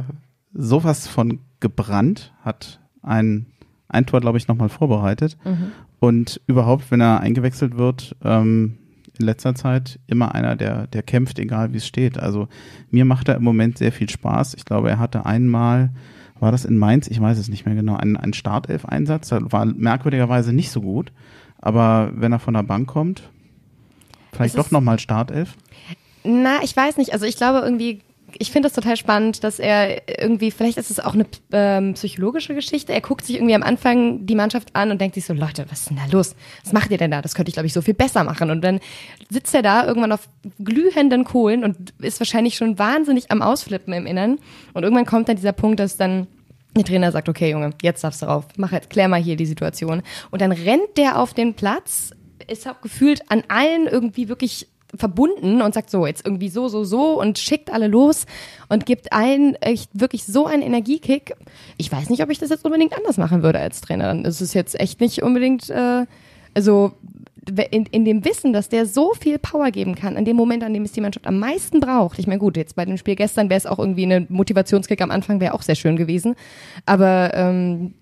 sowas von gebrannt, hat ein, ein Tor, glaube ich, nochmal vorbereitet. Mhm. Und überhaupt, wenn er eingewechselt wird, ähm, in letzter Zeit immer einer, der, der kämpft, egal wie es steht. Also mir macht er im Moment sehr viel Spaß. Ich glaube, er hatte einmal, war das in Mainz, ich weiß es nicht mehr genau, einen, einen Startelf-Einsatz. Da war merkwürdigerweise nicht so gut. Aber wenn er von der Bank kommt, vielleicht doch nochmal Startelf. Na, ich weiß nicht. Also ich glaube irgendwie ich finde das total spannend, dass er irgendwie, vielleicht ist es auch eine ähm, psychologische Geschichte, er guckt sich irgendwie am Anfang die Mannschaft an und denkt sich so, Leute, was ist denn da los? Was macht ihr denn da? Das könnte ich, glaube ich, so viel besser machen. Und dann sitzt er da irgendwann auf glühenden Kohlen und ist wahrscheinlich schon wahnsinnig am Ausflippen im Innern. Und irgendwann kommt dann dieser Punkt, dass dann der Trainer sagt, okay, Junge, jetzt darfst du rauf. Mach jetzt, klär mal hier die Situation. Und dann rennt der auf den Platz, ist auch gefühlt an allen irgendwie wirklich verbunden und sagt so, jetzt irgendwie so, so, so und schickt alle los und gibt allen echt wirklich so einen Energiekick. Ich weiß nicht, ob ich das jetzt unbedingt anders machen würde als Trainerin. Es ist jetzt echt nicht unbedingt, äh, also in, in dem Wissen, dass der so viel Power geben kann, an dem Moment, an dem es die Mannschaft am meisten braucht. Ich meine, gut, jetzt bei dem Spiel gestern wäre es auch irgendwie eine Motivationskick am Anfang, wäre auch sehr schön gewesen. Aber ähm,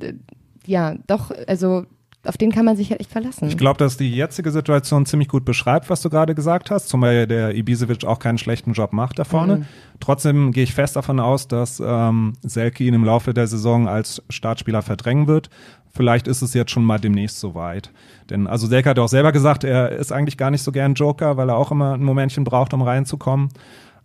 ja, doch, also auf den kann man sich ja echt verlassen. Ich glaube, dass die jetzige Situation ziemlich gut beschreibt, was du gerade gesagt hast, zumal der Ibisevic auch keinen schlechten Job macht da vorne. Mhm. Trotzdem gehe ich fest davon aus, dass ähm, Selke ihn im Laufe der Saison als Startspieler verdrängen wird. Vielleicht ist es jetzt schon mal demnächst soweit. Denn also Selke hat auch selber gesagt, er ist eigentlich gar nicht so gern Joker, weil er auch immer ein Momentchen braucht, um reinzukommen.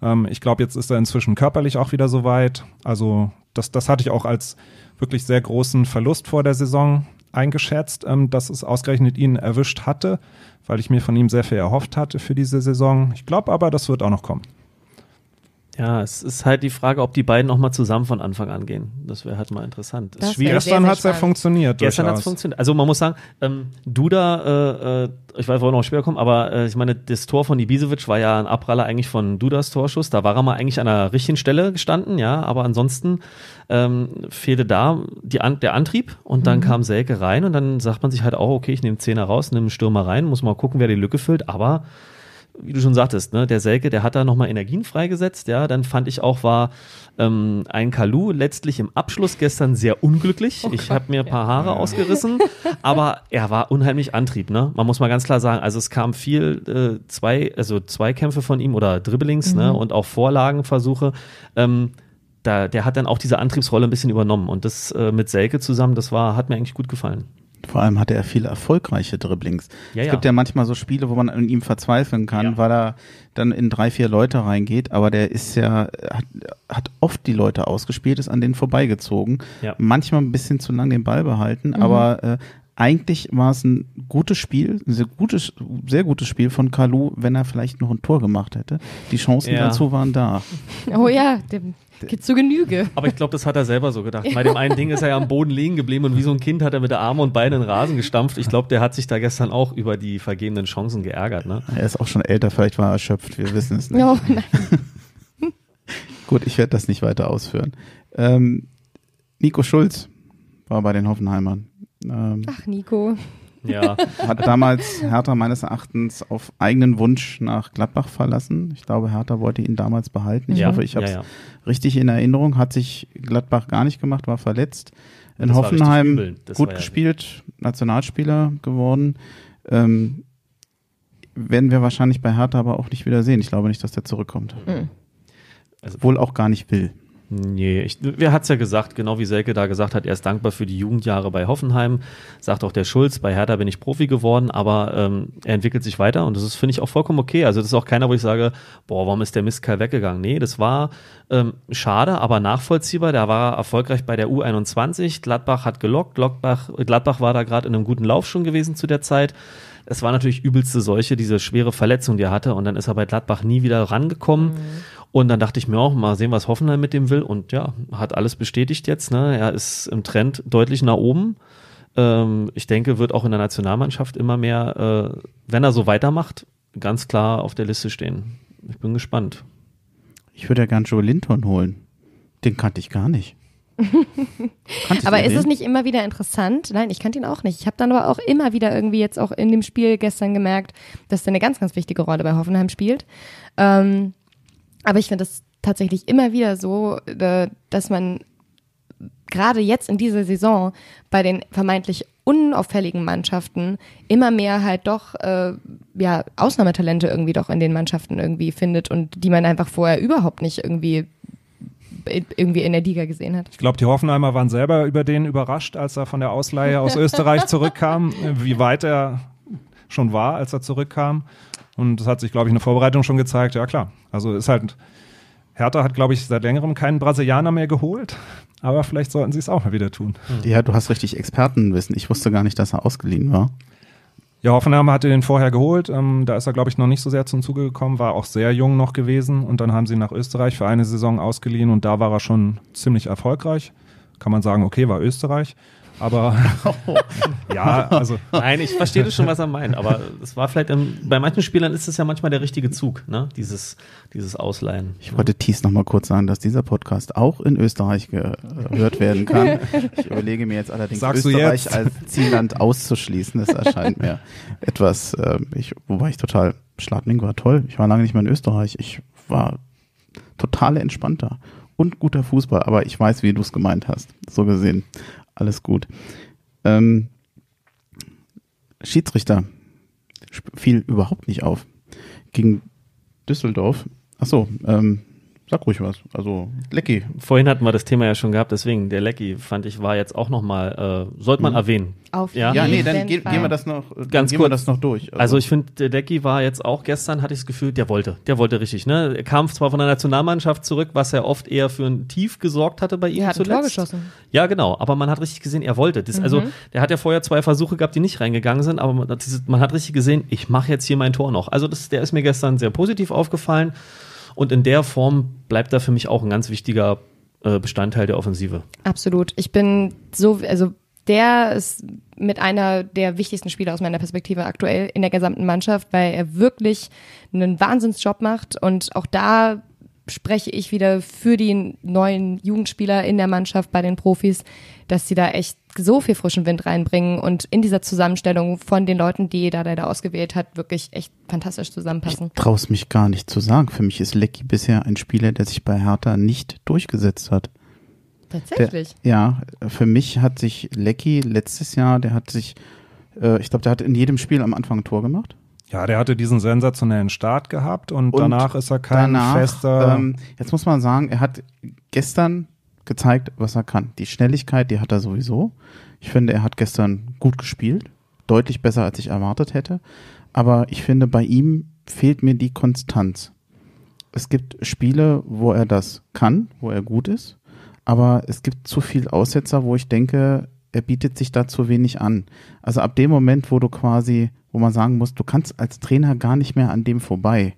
Ähm, ich glaube, jetzt ist er inzwischen körperlich auch wieder soweit. Also das, das hatte ich auch als wirklich sehr großen Verlust vor der Saison eingeschätzt, ähm, dass es ausgerechnet ihn erwischt hatte, weil ich mir von ihm sehr viel erhofft hatte für diese Saison. Ich glaube aber, das wird auch noch kommen. Ja, es ist halt die Frage, ob die beiden auch mal zusammen von Anfang an gehen. Das wäre halt mal interessant. Das ist schwierig. Gestern hat es ja funktioniert. Gestern hat es funktioniert. Also man muss sagen, ähm, Duda, äh, äh, ich weiß, wo wohl noch später kommen, aber äh, ich meine, das Tor von Ibisevic war ja ein Abraller eigentlich von Dudas Torschuss. Da war er mal eigentlich an der richtigen Stelle gestanden, ja, aber ansonsten ähm, fehlte da die an der Antrieb und dann mhm. kam Selke rein und dann sagt man sich halt auch, okay, ich nehme Zehner raus, nehme Stürmer rein, muss mal gucken, wer die Lücke füllt, aber wie du schon sagtest, ne, der Selke, der hat da nochmal Energien freigesetzt, ja, dann fand ich auch, war ähm, ein Kalu letztlich im Abschluss gestern sehr unglücklich. Oh ich habe mir ein paar Haare ja. ausgerissen, aber er war unheimlich Antrieb, ne? Man muss mal ganz klar sagen, also es kam viel äh, zwei, also Zweikämpfe von ihm oder Dribblings, ne, mhm. ne, und auch Vorlagenversuche. Ähm, da, der hat dann auch diese Antriebsrolle ein bisschen übernommen und das äh, mit Selke zusammen, das war, hat mir eigentlich gut gefallen. Vor allem hatte er viele erfolgreiche Dribblings. Ja, es gibt ja. manchmal so Spiele, wo man an ihm verzweifeln kann, ja. weil er dann in drei, vier Leute reingeht, aber der ist ja, hat, hat oft die Leute ausgespielt, ist an denen vorbeigezogen. Manchmal ein bisschen zu lang den Ball behalten, mhm. aber äh, eigentlich war es ein gutes Spiel, ein sehr gutes, sehr gutes Spiel von Kalu, wenn er vielleicht noch ein Tor gemacht hätte. Die Chancen dazu waren da. Oh ja, dem Geht zu Genüge. Aber ich glaube, das hat er selber so gedacht. Bei dem einen Ding ist er ja am Boden liegen geblieben und wie so ein Kind hat er mit der Arme und Beine in Rasen gestampft. Ich glaube, der hat sich da gestern auch über die vergebenen Chancen geärgert. Ne? Er ist auch schon älter, vielleicht war er erschöpft, wir wissen es nicht. Oh, Gut, ich werde das nicht weiter ausführen. Ähm, Nico Schulz war bei den Hoffenheimern. Ähm, Ach, Nico. Ja. Hat damals Hertha meines Erachtens auf eigenen Wunsch nach Gladbach verlassen. Ich glaube, Hertha wollte ihn damals behalten. Ich ja. hoffe, ich habe es ja, richtig in Erinnerung. Hat sich Gladbach gar nicht gemacht, war verletzt. In das Hoffenheim gut gespielt, Nationalspieler geworden. Ähm, werden wir wahrscheinlich bei Hertha aber auch nicht wiedersehen. Ich glaube nicht, dass der zurückkommt. Mhm. Also, Wohl auch gar nicht will. Nee, ich, wer es ja gesagt, genau wie Selke da gesagt hat, er ist dankbar für die Jugendjahre bei Hoffenheim, sagt auch der Schulz, bei Hertha bin ich Profi geworden, aber ähm, er entwickelt sich weiter und das ist, finde ich, auch vollkommen okay. Also das ist auch keiner, wo ich sage, boah, warum ist der Mistkerl weggegangen? Nee, das war ähm, schade, aber nachvollziehbar. Der war erfolgreich bei der U21, Gladbach hat gelockt, Gladbach, Gladbach war da gerade in einem guten Lauf schon gewesen zu der Zeit. Es war natürlich übelste Seuche, diese schwere Verletzung, die er hatte. Und dann ist er bei Gladbach nie wieder rangekommen. Mhm. Und dann dachte ich mir auch, mal sehen, was Hoffenheim mit dem will. Und ja, hat alles bestätigt jetzt. Ne? Er ist im Trend deutlich nach oben. Ähm, ich denke, wird auch in der Nationalmannschaft immer mehr, äh, wenn er so weitermacht, ganz klar auf der Liste stehen. Ich bin gespannt. Ich würde ja gern Joe Linton holen. Den kannte ich gar nicht. aber ist es nicht immer wieder interessant? Nein, ich kannte ihn auch nicht. Ich habe dann aber auch immer wieder irgendwie jetzt auch in dem Spiel gestern gemerkt, dass er eine ganz, ganz wichtige Rolle bei Hoffenheim spielt. Ähm, aber ich finde das tatsächlich immer wieder so, äh, dass man gerade jetzt in dieser Saison bei den vermeintlich unauffälligen Mannschaften immer mehr halt doch äh, ja Ausnahmetalente irgendwie doch in den Mannschaften irgendwie findet und die man einfach vorher überhaupt nicht irgendwie irgendwie in der Liga gesehen hat. Ich glaube, die Hoffenheimer waren selber über den überrascht, als er von der Ausleihe aus Österreich zurückkam, wie weit er schon war, als er zurückkam. Und das hat sich, glaube ich, in der Vorbereitung schon gezeigt. Ja, klar. Also ist halt, Hertha hat, glaube ich, seit längerem keinen Brasilianer mehr geholt. Aber vielleicht sollten sie es auch mal wieder tun. Ja, du hast richtig Expertenwissen. Ich wusste gar nicht, dass er ausgeliehen war. Ja, Hoffenheim hatte den vorher geholt. Ähm, da ist er, glaube ich, noch nicht so sehr zum Zuge gekommen, war auch sehr jung noch gewesen. Und dann haben sie ihn nach Österreich für eine Saison ausgeliehen und da war er schon ziemlich erfolgreich. Kann man sagen, okay, war Österreich aber ja, also. Nein, ich verstehe das schon, was er meint, aber es war vielleicht, ähm, bei manchen Spielern ist es ja manchmal der richtige Zug, ne? dieses, dieses Ausleihen. Ich wollte Thies nochmal kurz sagen, dass dieser Podcast auch in Österreich gehört werden kann. Ich überlege mir jetzt allerdings, Sagst Österreich als Zielland auszuschließen, das erscheint mir etwas, äh, ich, wobei ich total, Schladming war toll, ich war lange nicht mehr in Österreich, ich war total entspannter und guter Fußball, aber ich weiß, wie du es gemeint hast. So gesehen. Alles gut. Ähm, Schiedsrichter fiel überhaupt nicht auf. Gegen Düsseldorf. Achso, ähm, Sag ruhig was. Also Lecky. Vorhin hatten wir das Thema ja schon gehabt, deswegen der Lecky fand ich war jetzt auch noch mal äh, sollte man mhm. erwähnen. Auf ja, ja nee, dann ge gehen wir das noch ganz kurz wir das noch durch. Also, also ich finde der Lecky war jetzt auch gestern hatte ich das Gefühl, der wollte, der wollte richtig, ne? Er kam zwar von der Nationalmannschaft zurück, was er oft eher für ein Tief gesorgt hatte bei ihm er hat zuletzt. Ein Tor geschossen. Ja, genau, aber man hat richtig gesehen, er wollte das. Also, mhm. Also, der hat ja vorher zwei Versuche gehabt, die nicht reingegangen sind, aber man hat, man hat richtig gesehen, ich mache jetzt hier mein Tor noch. Also, das der ist mir gestern sehr positiv aufgefallen. Und in der Form bleibt da für mich auch ein ganz wichtiger äh, Bestandteil der Offensive. Absolut. Ich bin so, also der ist mit einer der wichtigsten Spieler aus meiner Perspektive aktuell in der gesamten Mannschaft, weil er wirklich einen Wahnsinnsjob macht und auch da spreche ich wieder für die neuen Jugendspieler in der Mannschaft bei den Profis, dass sie da echt so viel frischen Wind reinbringen und in dieser Zusammenstellung von den Leuten, die da der da ausgewählt hat, wirklich echt fantastisch zusammenpassen. Ich traust mich gar nicht zu sagen. Für mich ist Lecky bisher ein Spieler, der sich bei Hertha nicht durchgesetzt hat. Tatsächlich? Der, ja, für mich hat sich Lecky letztes Jahr, der hat sich, äh, ich glaube, der hat in jedem Spiel am Anfang ein Tor gemacht. Ja, der hatte diesen sensationellen Start gehabt und, und danach ist er kein danach, fester. Ähm, jetzt muss man sagen, er hat gestern gezeigt, was er kann. Die Schnelligkeit, die hat er sowieso. Ich finde, er hat gestern gut gespielt, deutlich besser, als ich erwartet hätte. Aber ich finde, bei ihm fehlt mir die Konstanz. Es gibt Spiele, wo er das kann, wo er gut ist, aber es gibt zu viel Aussetzer, wo ich denke, er bietet sich da zu wenig an. Also ab dem Moment, wo du quasi wo man sagen muss, du kannst als Trainer gar nicht mehr an dem vorbei.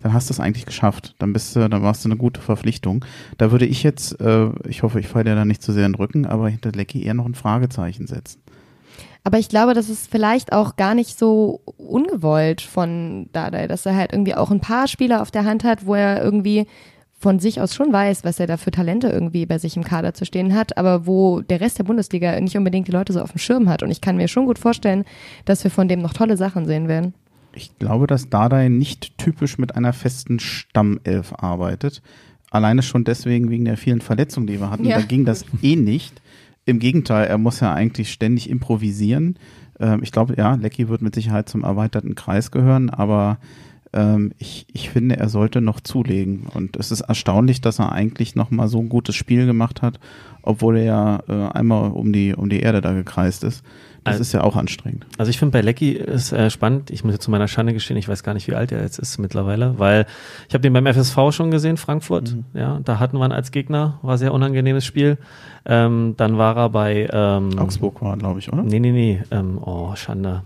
Dann hast du es eigentlich geschafft. Dann bist du, dann warst du eine gute Verpflichtung. Da würde ich jetzt, äh, ich hoffe, ich falle dir da nicht zu sehr in den Rücken, aber hinter Lecky eher noch ein Fragezeichen setzen. Aber ich glaube, das ist vielleicht auch gar nicht so ungewollt von Dardai, dass er halt irgendwie auch ein paar Spieler auf der Hand hat, wo er irgendwie von sich aus schon weiß, was er da für Talente irgendwie bei sich im Kader zu stehen hat, aber wo der Rest der Bundesliga nicht unbedingt die Leute so auf dem Schirm hat. Und ich kann mir schon gut vorstellen, dass wir von dem noch tolle Sachen sehen werden. Ich glaube, dass Dardai nicht typisch mit einer festen Stammelf arbeitet. Alleine schon deswegen wegen der vielen Verletzungen, die wir hatten. Ja. Da ging das eh nicht. Im Gegenteil, er muss ja eigentlich ständig improvisieren. Ähm, ich glaube, ja, Lecky wird mit Sicherheit zum erweiterten Kreis gehören, aber ähm, ich, ich finde, er sollte noch zulegen. Und es ist erstaunlich, dass er eigentlich nochmal so ein gutes Spiel gemacht hat, obwohl er ja äh, einmal um die, um die Erde da gekreist ist. Das also, ist ja auch anstrengend. Also ich finde bei Lecky ist äh, spannend, ich muss jetzt zu meiner Schande gestehen, ich weiß gar nicht, wie alt er jetzt ist mittlerweile, weil ich habe den beim FSV schon gesehen, Frankfurt. Mhm. Ja, da hatten wir ihn als Gegner, war sehr unangenehmes Spiel. Ähm, dann war er bei ähm, Augsburg war, glaube ich, oder? Nee, nee, nee. Ähm, oh, Schande.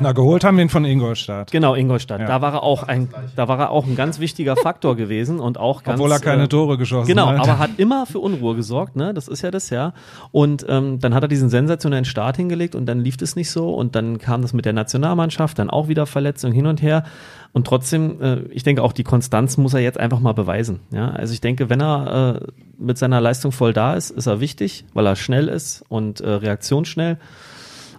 Na, geholt haben wir ihn von Ingolstadt. Genau, Ingolstadt. Ja. Da, war er auch ein, da war er auch ein ganz wichtiger Faktor gewesen und auch ganz. Obwohl er keine äh, Tore geschossen genau, hat. Genau, aber hat immer für Unruhe gesorgt, ne? Das ist ja das Jahr. Und ähm, dann hat er diesen sensationellen Start hingelegt und dann lief es nicht so und dann kam das mit der Nationalmannschaft, dann auch wieder Verletzung hin und her. Und trotzdem, äh, ich denke auch die Konstanz muss er jetzt einfach mal beweisen. Ja? Also ich denke, wenn er äh, mit seiner Leistung voll da ist, ist er wichtig, weil er schnell ist und äh, reaktionsschnell.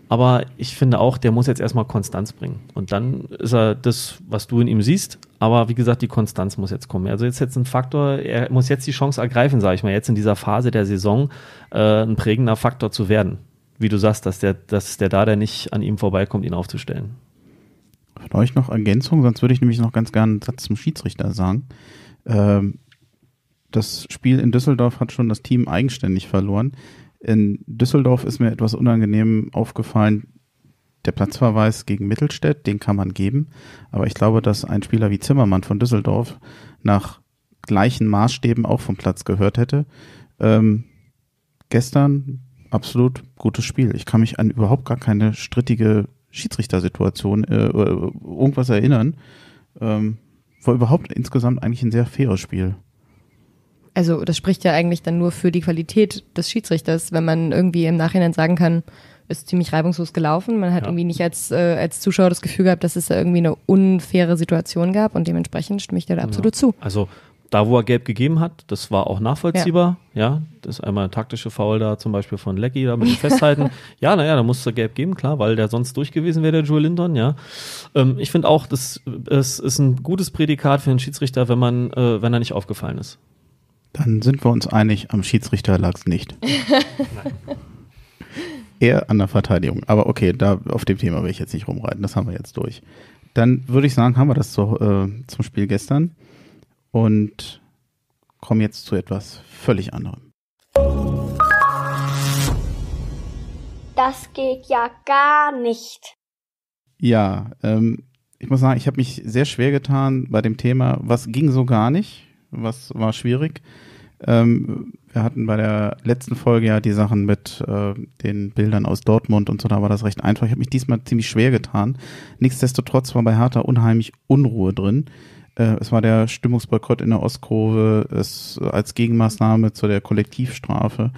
Aber ich finde auch, der muss jetzt erstmal Konstanz bringen. Und dann ist er das, was du in ihm siehst. Aber wie gesagt, die Konstanz muss jetzt kommen. Also jetzt jetzt ein Faktor, er muss jetzt die Chance ergreifen, sage ich mal, jetzt in dieser Phase der Saison äh, ein prägender Faktor zu werden. Wie du sagst, dass der, dass der da der nicht an ihm vorbeikommt, ihn aufzustellen. Von euch noch Ergänzung, sonst würde ich nämlich noch ganz gerne einen Satz zum Schiedsrichter sagen. Ähm, das Spiel in Düsseldorf hat schon das Team eigenständig verloren. In Düsseldorf ist mir etwas unangenehm aufgefallen. Der Platzverweis gegen Mittelstädt, den kann man geben. Aber ich glaube, dass ein Spieler wie Zimmermann von Düsseldorf nach gleichen Maßstäben auch vom Platz gehört hätte. Ähm, gestern absolut gutes Spiel. Ich kann mich an überhaupt gar keine strittige Schiedsrichtersituation äh, äh irgendwas erinnern. Ähm, war überhaupt insgesamt eigentlich ein sehr faires Spiel also das spricht ja eigentlich dann nur für die Qualität des Schiedsrichters, wenn man irgendwie im Nachhinein sagen kann, ist ziemlich reibungslos gelaufen. Man hat ja. irgendwie nicht als, äh, als Zuschauer das Gefühl gehabt, dass es da irgendwie eine unfaire Situation gab und dementsprechend stimme ich dir da absolut ja. zu. Also da, wo er gelb gegeben hat, das war auch nachvollziehbar. Ja, ja das ist einmal ein taktische Foul da zum Beispiel von Lecky, da mit dem Festhalten. ja, naja, da musste er gelb geben, klar, weil der sonst durch gewesen wäre, der Joel Lindon, ja. Ähm, ich finde auch, das, das ist ein gutes Prädikat für einen Schiedsrichter, wenn man, äh, wenn er nicht aufgefallen ist. Dann sind wir uns einig, am Schiedsrichter lag es nicht. Eher an der Verteidigung. Aber okay, da auf dem Thema will ich jetzt nicht rumreiten. Das haben wir jetzt durch. Dann würde ich sagen, haben wir das zu, äh, zum Spiel gestern und kommen jetzt zu etwas völlig anderem. Das geht ja gar nicht. Ja, ähm, ich muss sagen, ich habe mich sehr schwer getan bei dem Thema, was ging so gar nicht was war schwierig. Ähm, wir hatten bei der letzten Folge ja die Sachen mit äh, den Bildern aus Dortmund und so, da war das recht einfach. Ich habe mich diesmal ziemlich schwer getan. Nichtsdestotrotz war bei Hertha unheimlich Unruhe drin. Äh, es war der Stimmungsboykott in der Ostkurve, es als Gegenmaßnahme zu der Kollektivstrafe.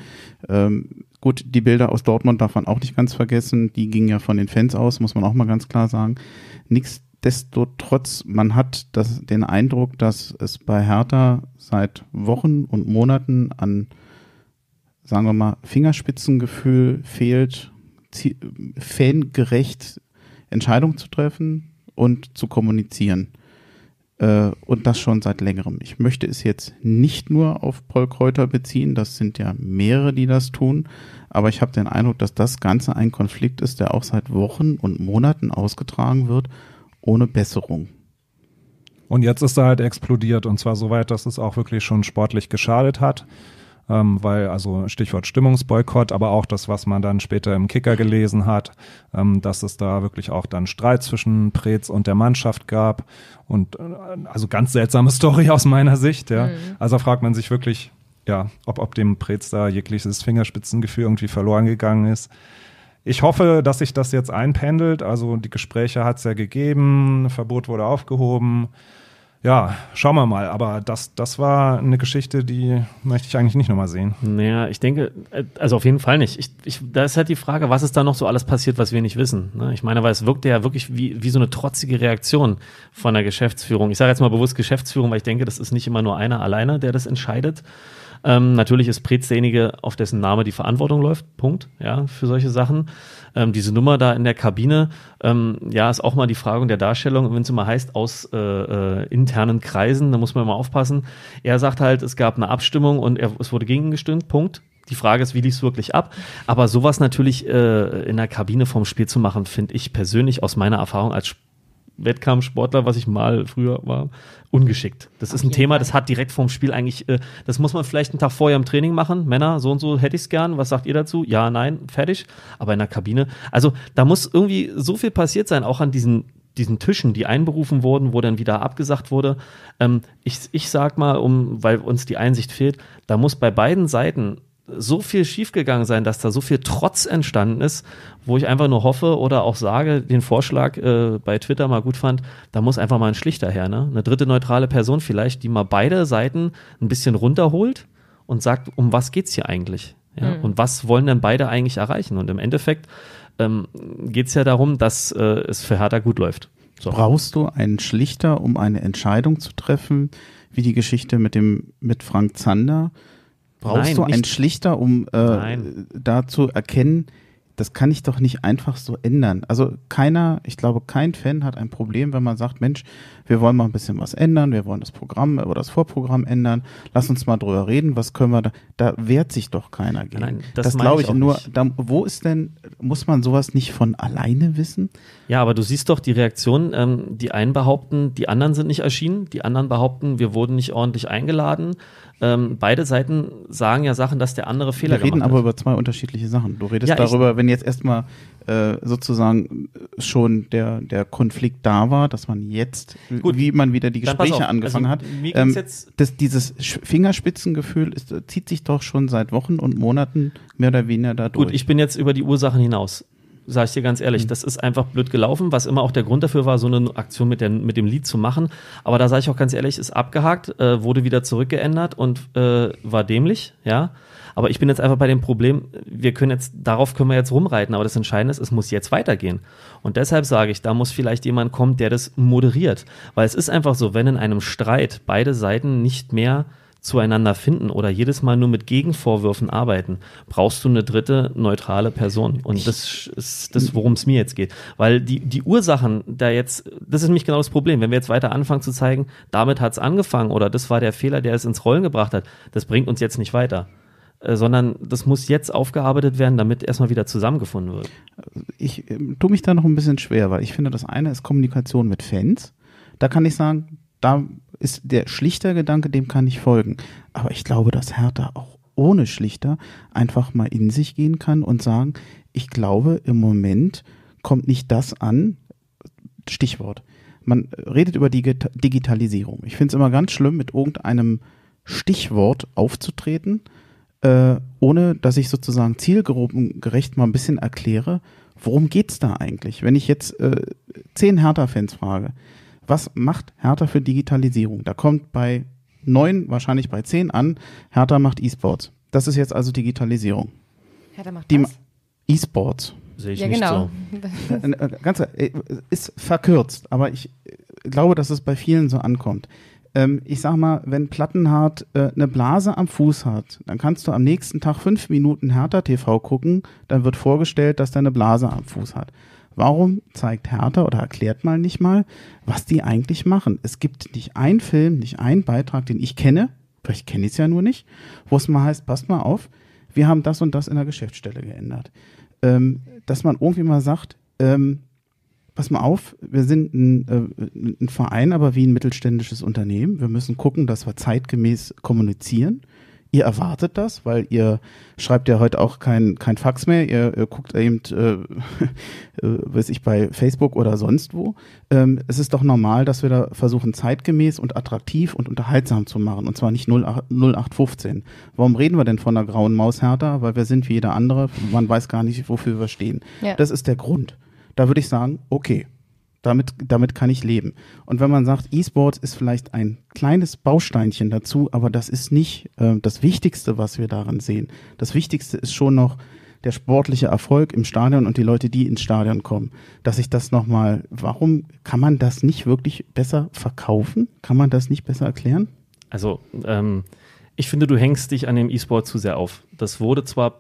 Ähm, gut, die Bilder aus Dortmund darf man auch nicht ganz vergessen. Die gingen ja von den Fans aus, muss man auch mal ganz klar sagen. Nichtsdestotrotz Nichtsdestotrotz, man hat das, den Eindruck, dass es bei Hertha seit Wochen und Monaten an, sagen wir mal, Fingerspitzengefühl fehlt, fangerecht Entscheidungen zu treffen und zu kommunizieren. Äh, und das schon seit längerem. Ich möchte es jetzt nicht nur auf Paul Kräuter beziehen, das sind ja mehrere, die das tun, aber ich habe den Eindruck, dass das Ganze ein Konflikt ist, der auch seit Wochen und Monaten ausgetragen wird ohne Besserung. Und jetzt ist er halt explodiert und zwar so weit, dass es auch wirklich schon sportlich geschadet hat. Ähm, weil, also Stichwort Stimmungsboykott, aber auch das, was man dann später im Kicker gelesen hat, ähm, dass es da wirklich auch dann Streit zwischen Preetz und der Mannschaft gab. Und äh, also ganz seltsame Story aus meiner Sicht, ja. Mhm. Also fragt man sich wirklich, ja, ob, ob dem Preetz da jegliches Fingerspitzengefühl irgendwie verloren gegangen ist. Ich hoffe, dass sich das jetzt einpendelt. Also die Gespräche hat es ja gegeben, Verbot wurde aufgehoben. Ja, schauen wir mal. Aber das, das war eine Geschichte, die möchte ich eigentlich nicht nochmal sehen. Naja, ich denke, äh, also auf jeden Fall nicht. Ich, ich, da ist halt die Frage, was ist da noch so alles passiert, was wir nicht wissen. Ne? Ich meine, weil es wirkte ja wirklich wie, wie so eine trotzige Reaktion von der Geschäftsführung. Ich sage jetzt mal bewusst Geschäftsführung, weil ich denke, das ist nicht immer nur einer alleine, der das entscheidet. Ähm, natürlich ist Preetz derjenige, auf dessen Name die Verantwortung läuft. Punkt. Ja, für solche Sachen. Ähm, diese Nummer da in der Kabine, ähm, ja, ist auch mal die Frage der Darstellung. Wenn es immer heißt, aus äh, äh, internen Kreisen, da muss man immer aufpassen. Er sagt halt, es gab eine Abstimmung und er, es wurde gegen ihn gestimmt. Punkt. Die Frage ist, wie lief es wirklich ab? Aber sowas natürlich äh, in der Kabine vorm Spiel zu machen, finde ich persönlich aus meiner Erfahrung als Spieler Wettkampfsportler, was ich mal früher war, ungeschickt. Das ist ein Thema, das hat direkt vorm Spiel eigentlich, äh, das muss man vielleicht einen Tag vorher im Training machen. Männer, so und so hätte ich es gern. Was sagt ihr dazu? Ja, nein, fertig. Aber in der Kabine, also da muss irgendwie so viel passiert sein, auch an diesen diesen Tischen, die einberufen wurden, wo dann wieder abgesagt wurde. Ähm, ich, ich sag mal, um, weil uns die Einsicht fehlt, da muss bei beiden Seiten so viel schiefgegangen sein, dass da so viel Trotz entstanden ist, wo ich einfach nur hoffe oder auch sage, den Vorschlag äh, bei Twitter mal gut fand, da muss einfach mal ein Schlichter her, ne? Eine dritte neutrale Person vielleicht, die mal beide Seiten ein bisschen runterholt und sagt, um was geht's hier eigentlich? Ja? Mhm. Und was wollen denn beide eigentlich erreichen? Und im Endeffekt ähm, es ja darum, dass äh, es für Hertha gut läuft. So. Brauchst du einen Schlichter, um eine Entscheidung zu treffen, wie die Geschichte mit dem mit Frank Zander? Brauchst Nein, du einen Schlichter, um äh, da zu erkennen, das kann ich doch nicht einfach so ändern. Also keiner, ich glaube, kein Fan hat ein Problem, wenn man sagt, Mensch, wir wollen mal ein bisschen was ändern, wir wollen das Programm oder das Vorprogramm ändern, lass uns mal drüber reden, was können wir da, da wehrt sich doch keiner gegen. Nein, das, das glaube ich, ich nur, da, wo ist denn, muss man sowas nicht von alleine wissen? Ja, aber du siehst doch die Reaktion, ähm, die einen behaupten, die anderen sind nicht erschienen, die anderen behaupten, wir wurden nicht ordentlich eingeladen. Ähm, beide Seiten sagen ja Sachen, dass der andere Fehler gemacht hat. Wir reden aber über zwei unterschiedliche Sachen. Du redest ja, darüber, wenn jetzt erstmal äh, sozusagen schon der, der Konflikt da war, dass man jetzt, Gut, wie man wieder die Gespräche also angefangen also, hat, ähm, das, dieses Fingerspitzengefühl ist, zieht sich doch schon seit Wochen und Monaten mehr oder weniger da durch. Gut, ich bin jetzt über die Ursachen hinaus Sag ich dir ganz ehrlich, hm. das ist einfach blöd gelaufen, was immer auch der Grund dafür war, so eine Aktion mit, der, mit dem Lied zu machen. Aber da sage ich auch ganz ehrlich, ist abgehakt, äh, wurde wieder zurückgeändert und äh, war dämlich, ja. Aber ich bin jetzt einfach bei dem Problem, wir können jetzt, darauf können wir jetzt rumreiten, aber das Entscheidende ist, es muss jetzt weitergehen. Und deshalb sage ich, da muss vielleicht jemand kommen, der das moderiert. Weil es ist einfach so, wenn in einem Streit beide Seiten nicht mehr zueinander finden oder jedes Mal nur mit Gegenvorwürfen arbeiten, brauchst du eine dritte neutrale Person. Und das ist das, worum es mir jetzt geht. Weil die, die Ursachen da jetzt, das ist nämlich genau das Problem. Wenn wir jetzt weiter anfangen zu zeigen, damit hat es angefangen oder das war der Fehler, der es ins Rollen gebracht hat, das bringt uns jetzt nicht weiter. Äh, sondern das muss jetzt aufgearbeitet werden, damit erstmal wieder zusammengefunden wird. Ich äh, tue mich da noch ein bisschen schwer, weil ich finde, das eine ist Kommunikation mit Fans. Da kann ich sagen, da ist der schlichter Gedanke, dem kann ich folgen. Aber ich glaube, dass Hertha auch ohne Schlichter einfach mal in sich gehen kann und sagen, ich glaube, im Moment kommt nicht das an, Stichwort. Man redet über die Digitalisierung. Ich finde es immer ganz schlimm, mit irgendeinem Stichwort aufzutreten äh, ohne dass ich sozusagen zielgruppengerecht mal ein bisschen erkläre, worum geht's da eigentlich? Wenn ich jetzt äh, zehn Hertha-Fans frage, was macht Hertha für Digitalisierung? Da kommt bei neun, wahrscheinlich bei zehn an, Hertha macht E-Sports. Das ist jetzt also Digitalisierung. Hertha macht Die E-Sports. Sehe ich ja, nicht genau. so. Äh, äh, ganz, ist verkürzt, aber ich glaube, dass es bei vielen so ankommt ähm, ich sag mal, wenn Plattenhardt äh, eine Blase am Fuß hat, dann kannst du am nächsten Tag fünf Minuten Hertha TV gucken, dann wird vorgestellt, dass der eine Blase am Fuß hat. Warum zeigt Hertha oder erklärt mal nicht mal, was die eigentlich machen? Es gibt nicht einen Film, nicht einen Beitrag, den ich kenne, vielleicht kenne ich es ja nur nicht, wo es mal heißt, passt mal auf, wir haben das und das in der Geschäftsstelle geändert. Ähm, dass man irgendwie mal sagt, ähm, pass mal auf, wir sind ein, äh, ein, Verein, aber wie ein mittelständisches Unternehmen. Wir müssen gucken, dass wir zeitgemäß kommunizieren. Ihr erwartet das, weil ihr schreibt ja heute auch kein, kein Fax mehr, ihr, ihr guckt eben, äh, äh, weiß ich, bei Facebook oder sonst wo. Ähm, es ist doch normal, dass wir da versuchen, zeitgemäß und attraktiv und unterhaltsam zu machen, und zwar nicht 08, 0815. Warum reden wir denn von der grauen Maus härter? Weil wir sind wie jeder andere, man weiß gar nicht, wofür wir stehen. Ja. Das ist der Grund da würde ich sagen, okay, damit, damit kann ich leben. Und wenn man sagt, E-Sports ist vielleicht ein kleines Bausteinchen dazu, aber das ist nicht äh, das Wichtigste, was wir daran sehen. Das Wichtigste ist schon noch der sportliche Erfolg im Stadion und die Leute, die ins Stadion kommen. Dass ich das nochmal, warum kann man das nicht wirklich besser verkaufen? Kann man das nicht besser erklären? Also, ähm, ich finde, du hängst dich an dem E-Sport zu sehr auf. Das wurde zwar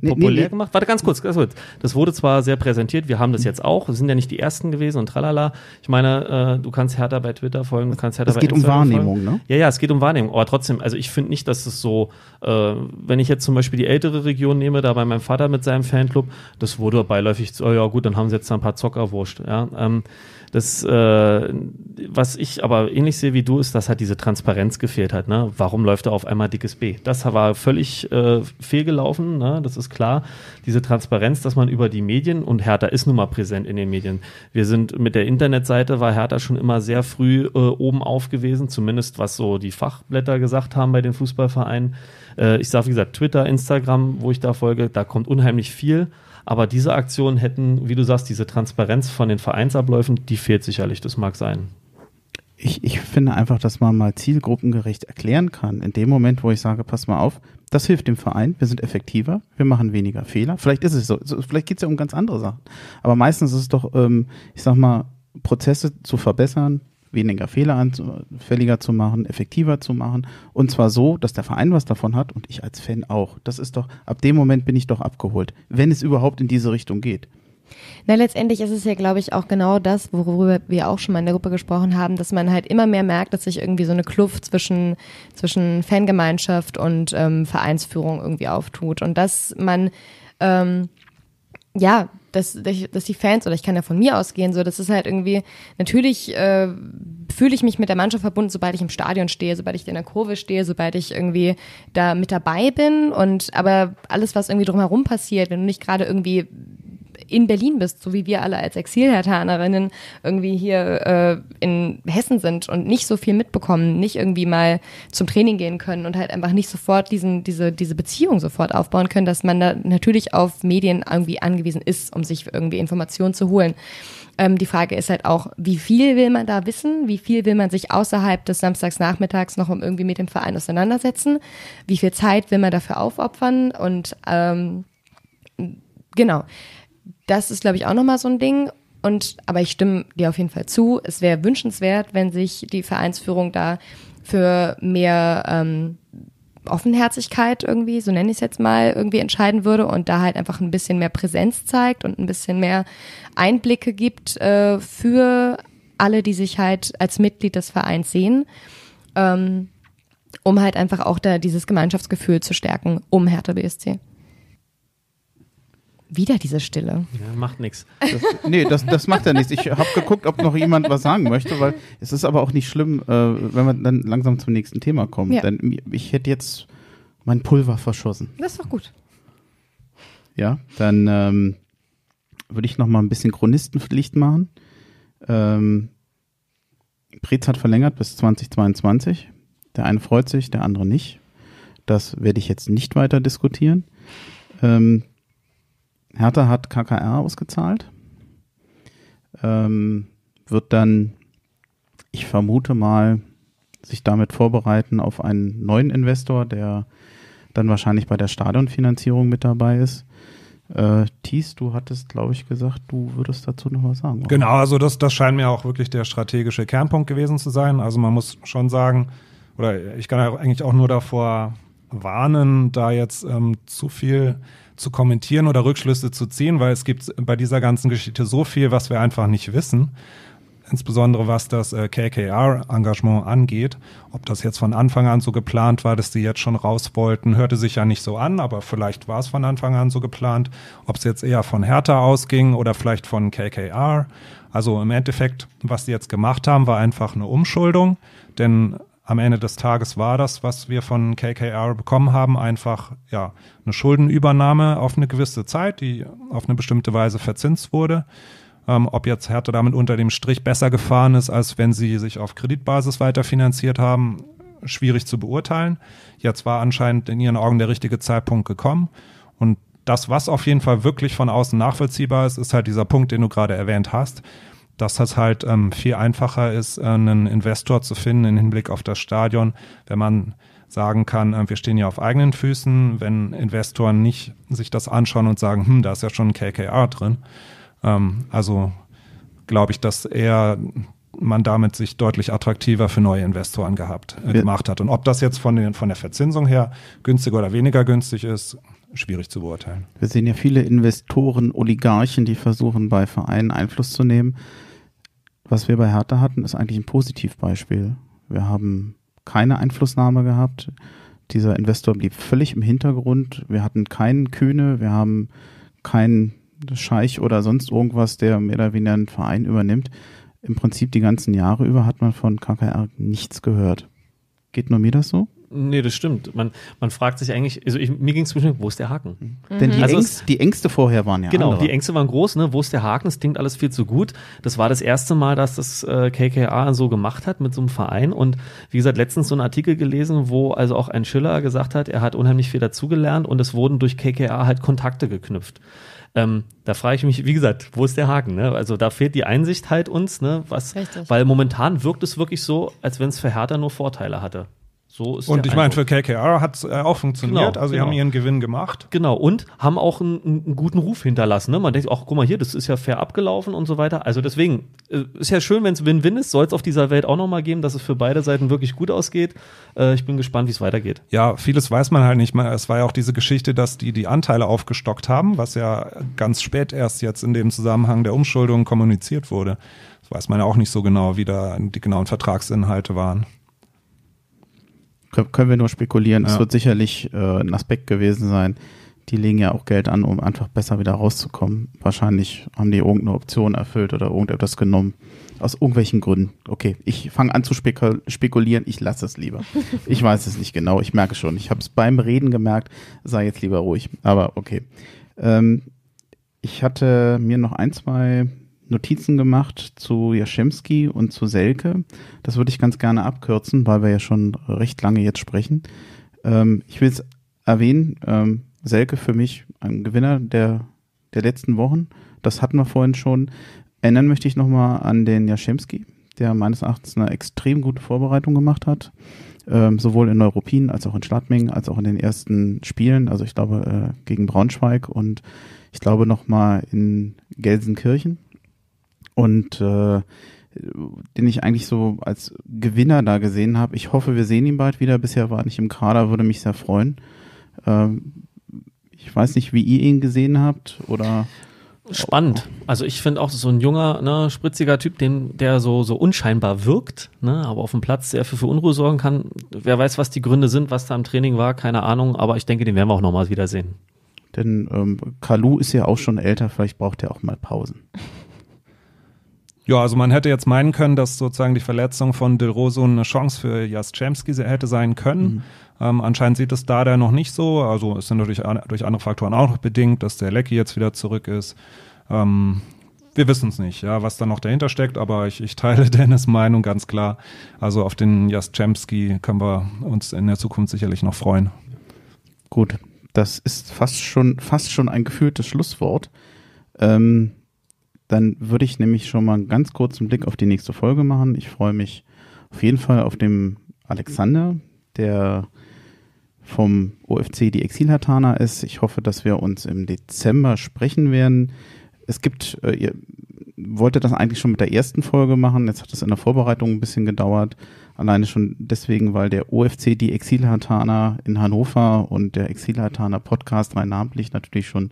nee, populär nee, gemacht. Warte ganz kurz, ganz kurz. Das wurde zwar sehr präsentiert, wir haben das mhm. jetzt auch, wir sind ja nicht die Ersten gewesen und tralala. Ich meine, äh, du kannst Hertha bei Twitter folgen, du kannst Hertha es bei Instagram folgen. Es geht um Wahrnehmung, ne? Ja, ja, es geht um Wahrnehmung. Aber trotzdem, also ich finde nicht, dass es so, äh, wenn ich jetzt zum Beispiel die ältere Region nehme, da bei meinem Vater mit seinem Fanclub, das wurde beiläufig, oh ja gut, dann haben sie jetzt da ein paar Zocker wurscht. Ja, ähm, das, äh, was ich aber ähnlich sehe wie du, ist, dass halt diese Transparenz gefehlt hat. Ne? Warum läuft da auf einmal dickes B? Das war völlig äh, fehlgelaufen, ne? das ist klar. Diese Transparenz, dass man über die Medien, und Hertha ist nun mal präsent in den Medien. Wir sind mit der Internetseite, war Hertha schon immer sehr früh äh, oben auf gewesen, zumindest was so die Fachblätter gesagt haben bei den Fußballvereinen. Äh, ich sage, wie gesagt, Twitter, Instagram, wo ich da folge, da kommt unheimlich viel. Aber diese Aktionen hätten, wie du sagst, diese Transparenz von den Vereinsabläufen, die fehlt sicherlich, das mag sein. Ich, ich finde einfach, dass man mal zielgruppengerecht erklären kann. In dem Moment, wo ich sage, pass mal auf, das hilft dem Verein, wir sind effektiver, wir machen weniger Fehler. Vielleicht ist es so, vielleicht geht es ja um ganz andere Sachen. Aber meistens ist es doch, ähm, ich sag mal, Prozesse zu verbessern, weniger fehleranfälliger zu machen, effektiver zu machen. Und zwar so, dass der Verein was davon hat und ich als Fan auch. Das ist doch, ab dem Moment bin ich doch abgeholt, wenn es überhaupt in diese Richtung geht. Na, letztendlich ist es ja, glaube ich, auch genau das, worüber wir auch schon mal in der Gruppe gesprochen haben, dass man halt immer mehr merkt, dass sich irgendwie so eine Kluft zwischen, zwischen Fangemeinschaft und ähm, Vereinsführung irgendwie auftut. Und dass man, ähm, ja, dass, dass die Fans, oder ich kann ja von mir ausgehen, so, das ist halt irgendwie, natürlich äh, fühle ich mich mit der Mannschaft verbunden, sobald ich im Stadion stehe, sobald ich in der Kurve stehe, sobald ich irgendwie da mit dabei bin. Und aber alles, was irgendwie drumherum passiert, wenn du nicht gerade irgendwie in Berlin bist, so wie wir alle als Exilhertanerinnen irgendwie hier äh, in Hessen sind und nicht so viel mitbekommen, nicht irgendwie mal zum Training gehen können und halt einfach nicht sofort diesen, diese, diese Beziehung sofort aufbauen können, dass man da natürlich auf Medien irgendwie angewiesen ist, um sich irgendwie Informationen zu holen. Ähm, die Frage ist halt auch, wie viel will man da wissen? Wie viel will man sich außerhalb des Samstagsnachmittags noch um irgendwie mit dem Verein auseinandersetzen? Wie viel Zeit will man dafür aufopfern? Und ähm, genau das ist, glaube ich, auch nochmal so ein Ding. Und, aber ich stimme dir auf jeden Fall zu. Es wäre wünschenswert, wenn sich die Vereinsführung da für mehr ähm, Offenherzigkeit irgendwie, so nenne ich es jetzt mal, irgendwie entscheiden würde und da halt einfach ein bisschen mehr Präsenz zeigt und ein bisschen mehr Einblicke gibt äh, für alle, die sich halt als Mitglied des Vereins sehen, ähm, um halt einfach auch da dieses Gemeinschaftsgefühl zu stärken um Hertha BSC. Wieder diese Stille. Ja, macht nichts. Nee, das, das macht ja nichts. Ich habe geguckt, ob noch jemand was sagen möchte, weil es ist aber auch nicht schlimm, äh, wenn wir dann langsam zum nächsten Thema kommen. Ja. Denn ich hätte jetzt mein Pulver verschossen. Das ist doch gut. Ja, dann ähm, würde ich noch mal ein bisschen Chronistenpflicht machen. Ähm, Prez hat verlängert bis 2022. Der eine freut sich, der andere nicht. Das werde ich jetzt nicht weiter diskutieren. Ähm, Hertha hat KKR ausgezahlt. Ähm, wird dann, ich vermute mal, sich damit vorbereiten auf einen neuen Investor, der dann wahrscheinlich bei der Stadionfinanzierung mit dabei ist. Äh, Thies, du hattest, glaube ich, gesagt, du würdest dazu noch was sagen. Oder? Genau, also das, das scheint mir auch wirklich der strategische Kernpunkt gewesen zu sein. Also man muss schon sagen, oder ich kann eigentlich auch nur davor warnen, da jetzt ähm, zu viel zu kommentieren oder Rückschlüsse zu ziehen, weil es gibt bei dieser ganzen Geschichte so viel, was wir einfach nicht wissen. Insbesondere was das äh, KKR-Engagement angeht. Ob das jetzt von Anfang an so geplant war, dass die jetzt schon raus wollten, hörte sich ja nicht so an, aber vielleicht war es von Anfang an so geplant. Ob es jetzt eher von Hertha ausging oder vielleicht von KKR. Also im Endeffekt, was sie jetzt gemacht haben, war einfach eine Umschuldung, denn am Ende des Tages war das, was wir von KKR bekommen haben, einfach ja, eine Schuldenübernahme auf eine gewisse Zeit, die auf eine bestimmte Weise verzinst wurde. Ähm, ob jetzt Hertha damit unter dem Strich besser gefahren ist, als wenn sie sich auf Kreditbasis weiterfinanziert haben, schwierig zu beurteilen. Jetzt war anscheinend in ihren Augen der richtige Zeitpunkt gekommen. Und das, was auf jeden Fall wirklich von außen nachvollziehbar ist, ist halt dieser Punkt, den du gerade erwähnt hast dass das halt ähm, viel einfacher ist, äh, einen Investor zu finden im Hinblick auf das Stadion, wenn man sagen kann, äh, wir stehen ja auf eigenen Füßen, wenn Investoren nicht sich das anschauen und sagen, hm, da ist ja schon ein KKR drin. Ähm, also glaube ich, dass eher man damit sich deutlich attraktiver für neue Investoren gehabt, äh, gemacht hat. Und ob das jetzt von, den, von der Verzinsung her günstiger oder weniger günstig ist, schwierig zu beurteilen. Wir sehen ja viele Investoren, Oligarchen, die versuchen, bei Vereinen Einfluss zu nehmen. Was wir bei Hertha hatten, ist eigentlich ein Positivbeispiel. Wir haben keine Einflussnahme gehabt. Dieser Investor blieb völlig im Hintergrund. Wir hatten keinen Kühne, wir haben keinen Scheich oder sonst irgendwas, der mehr oder weniger einen Verein übernimmt. Im Prinzip die ganzen Jahre über hat man von KKR nichts gehört. Geht nur mir das so? Nee, das stimmt. Man, man fragt sich eigentlich, also ich, mir ging es bestimmt, wo ist der Haken? Mhm. Denn die, also Ängste, die, Ängste vorher waren ja Genau, andere. die Ängste waren groß, ne? Wo ist der Haken? Es klingt alles viel zu gut. Das war das erste Mal, dass das äh, KKA so gemacht hat mit so einem Verein. Und wie gesagt, letztens so einen Artikel gelesen, wo also auch ein Schiller gesagt hat, er hat unheimlich viel dazugelernt und es wurden durch KKA halt Kontakte geknüpft. Ähm, da frage ich mich, wie gesagt, wo ist der Haken? Ne? Also da fehlt die Einsicht halt uns, ne? Was, weil momentan wirkt es wirklich so, als wenn es für Hertha nur Vorteile hatte. So ist und ich meine, für KKR hat es äh, auch funktioniert. Genau, also, sie genau. haben ihren Gewinn gemacht. Genau, und haben auch einen, einen guten Ruf hinterlassen. Ne? Man denkt, auch, guck mal hier, das ist ja fair abgelaufen und so weiter. Also, deswegen äh, ist ja schön, wenn es Win-Win ist. Soll es auf dieser Welt auch nochmal geben, dass es für beide Seiten wirklich gut ausgeht. Äh, ich bin gespannt, wie es weitergeht. Ja, vieles weiß man halt nicht mehr. Es war ja auch diese Geschichte, dass die die Anteile aufgestockt haben, was ja ganz spät erst jetzt in dem Zusammenhang der Umschuldung kommuniziert wurde. Das weiß man ja auch nicht so genau, wie da die genauen Vertragsinhalte waren können wir nur spekulieren. Es ja. wird sicherlich äh, ein Aspekt gewesen sein. Die legen ja auch Geld an, um einfach besser wieder rauszukommen. Wahrscheinlich haben die irgendeine Option erfüllt oder irgendetwas genommen. Aus irgendwelchen Gründen. Okay, ich fange an zu spekul spekulieren. Ich lasse es lieber. Ich weiß es nicht genau. Ich merke schon. Ich habe es beim Reden gemerkt. Sei jetzt lieber ruhig. Aber okay. Ähm, ich hatte mir noch ein, zwei Notizen gemacht zu Jaschemski und zu Selke. Das würde ich ganz gerne abkürzen, weil wir ja schon recht lange jetzt sprechen. Ähm, ich will es erwähnen, ähm, Selke für mich ein Gewinner der, der letzten Wochen. Das hatten wir vorhin schon. Erinnern möchte ich nochmal an den Jaschemski, der meines Erachtens eine extrem gute Vorbereitung gemacht hat. Ähm, sowohl in Neuruppin als auch in Schladming, als auch in den ersten Spielen, also ich glaube äh, gegen Braunschweig und ich glaube nochmal in Gelsenkirchen und äh, den ich eigentlich so als Gewinner da gesehen habe. Ich hoffe, wir sehen ihn bald wieder. Bisher war er nicht im Kader, würde mich sehr freuen. Ähm, ich weiß nicht, wie ihr ihn gesehen habt oder spannend. Oh. Also ich finde auch so ein junger, ne, spritziger Typ, den, der so, so unscheinbar wirkt, ne, aber auf dem Platz sehr viel für Unruhe sorgen kann. Wer weiß, was die Gründe sind, was da im Training war, keine Ahnung, aber ich denke, den werden wir auch nochmal wiedersehen. Denn ähm, Kalu ist ja auch schon älter, vielleicht braucht er auch mal Pausen. Ja, also man hätte jetzt meinen können, dass sozusagen die Verletzung von Del Rosso eine Chance für Jastrzemski hätte sein können. Mhm. Ähm, anscheinend sieht es da der noch nicht so. Also es sind natürlich an, durch andere Faktoren auch bedingt, dass der Lecky jetzt wieder zurück ist. Ähm, wir wissen es nicht, ja, was da noch dahinter steckt, aber ich, ich teile Dennis Meinung ganz klar. Also auf den Jastrzemski können wir uns in der Zukunft sicherlich noch freuen. Gut, das ist fast schon, fast schon ein gefühltes Schlusswort. Ähm dann würde ich nämlich schon mal einen ganz kurzen Blick auf die nächste Folge machen. Ich freue mich auf jeden Fall auf den Alexander, der vom OFC die Exilhatana ist. Ich hoffe, dass wir uns im Dezember sprechen werden. Es gibt, äh, ihr wolltet das eigentlich schon mit der ersten Folge machen. Jetzt hat es in der Vorbereitung ein bisschen gedauert. Alleine schon deswegen, weil der OFC die Exilhatana in Hannover und der Exilhatana Podcast rein namentlich natürlich schon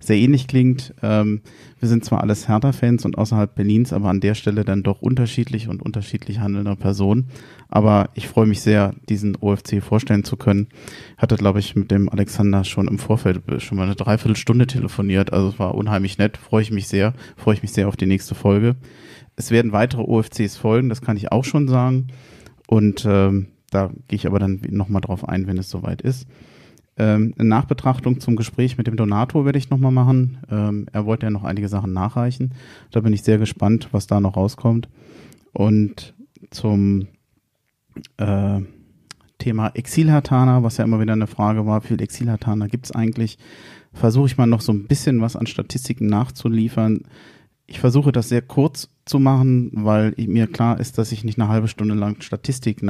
sehr ähnlich klingt. Ähm, wir sind zwar alles Hertha-Fans und außerhalb Berlins, aber an der Stelle dann doch unterschiedlich und unterschiedlich handelnder Personen. Aber ich freue mich sehr, diesen OFC vorstellen zu können. Hatte, glaube ich, mit dem Alexander schon im Vorfeld schon mal eine Dreiviertelstunde telefoniert. Also es war unheimlich nett. Freue ich mich sehr. Freue ich mich sehr auf die nächste Folge. Es werden weitere OFCs folgen, das kann ich auch schon sagen. Und ähm, da gehe ich aber dann nochmal drauf ein, wenn es soweit ist. Ähm, eine Nachbetrachtung zum Gespräch mit dem Donator werde ich nochmal machen. Ähm, er wollte ja noch einige Sachen nachreichen. Da bin ich sehr gespannt, was da noch rauskommt. Und zum äh, Thema Exilhatana, was ja immer wieder eine Frage war, wie viel Exilhatana gibt es eigentlich? Versuche ich mal noch so ein bisschen was an Statistiken nachzuliefern. Ich versuche das sehr kurz zu machen, weil mir klar ist, dass ich nicht eine halbe Stunde lang Statistik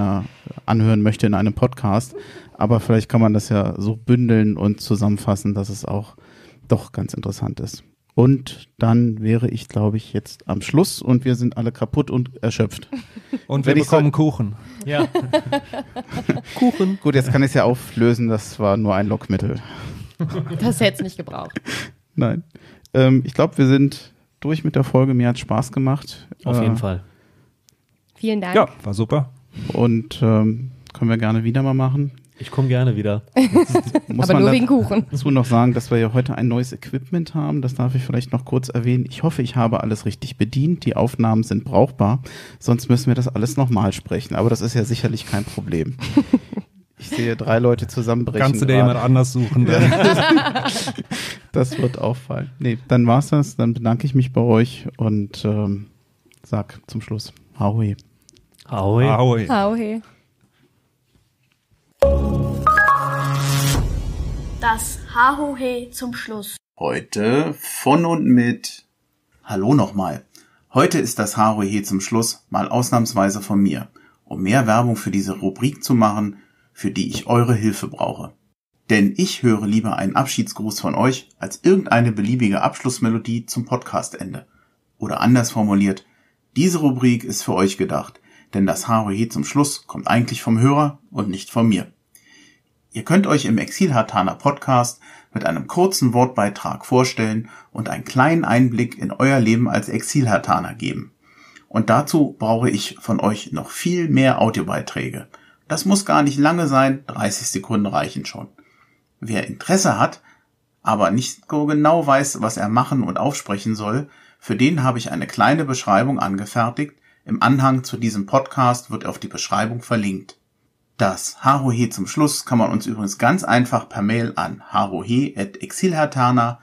anhören möchte in einem Podcast. Aber vielleicht kann man das ja so bündeln und zusammenfassen, dass es auch doch ganz interessant ist. Und dann wäre ich, glaube ich, jetzt am Schluss und wir sind alle kaputt und erschöpft. Und wir bekommen Kuchen. Ja. Kuchen. Gut, jetzt kann ich es ja auflösen, das war nur ein Lockmittel. Das hätte es nicht gebraucht. Nein. Ähm, ich glaube, wir sind durch mit der Folge. Mir hat Spaß gemacht. Auf äh, jeden Fall. Vielen Dank. Ja, war super. Und ähm, können wir gerne wieder mal machen. Ich komme gerne wieder. Aber nur wegen Kuchen. Muss man noch sagen, dass wir ja heute ein neues Equipment haben. Das darf ich vielleicht noch kurz erwähnen. Ich hoffe, ich habe alles richtig bedient. Die Aufnahmen sind brauchbar. Sonst müssen wir das alles nochmal sprechen. Aber das ist ja sicherlich kein Problem. Ich sehe drei Leute zusammenbrechen. Kannst du dir jemand ah. anders suchen? das wird auffallen. Nee, dann war's das. Dann bedanke ich mich bei euch und ähm, sag zum Schluss Haui. Haui. Haui. Howie. Das Hahohe zum Schluss. Heute von und mit Hallo nochmal. Heute ist das Hahohe zum Schluss mal ausnahmsweise von mir. Um mehr Werbung für diese Rubrik zu machen, für die ich eure Hilfe brauche. Denn ich höre lieber einen Abschiedsgruß von euch als irgendeine beliebige Abschlussmelodie zum Podcastende. Oder anders formuliert, diese Rubrik ist für euch gedacht, denn das Haruhi zum Schluss kommt eigentlich vom Hörer und nicht von mir. Ihr könnt euch im Exilhartaner Podcast mit einem kurzen Wortbeitrag vorstellen und einen kleinen Einblick in euer Leben als Exilhartaner geben. Und dazu brauche ich von euch noch viel mehr Audiobeiträge – das muss gar nicht lange sein, 30 Sekunden reichen schon. Wer Interesse hat, aber nicht so genau weiß, was er machen und aufsprechen soll, für den habe ich eine kleine Beschreibung angefertigt. Im Anhang zu diesem Podcast wird auf die Beschreibung verlinkt. Das Haruhe zum Schluss kann man uns übrigens ganz einfach per Mail an haruhe.exilhertana-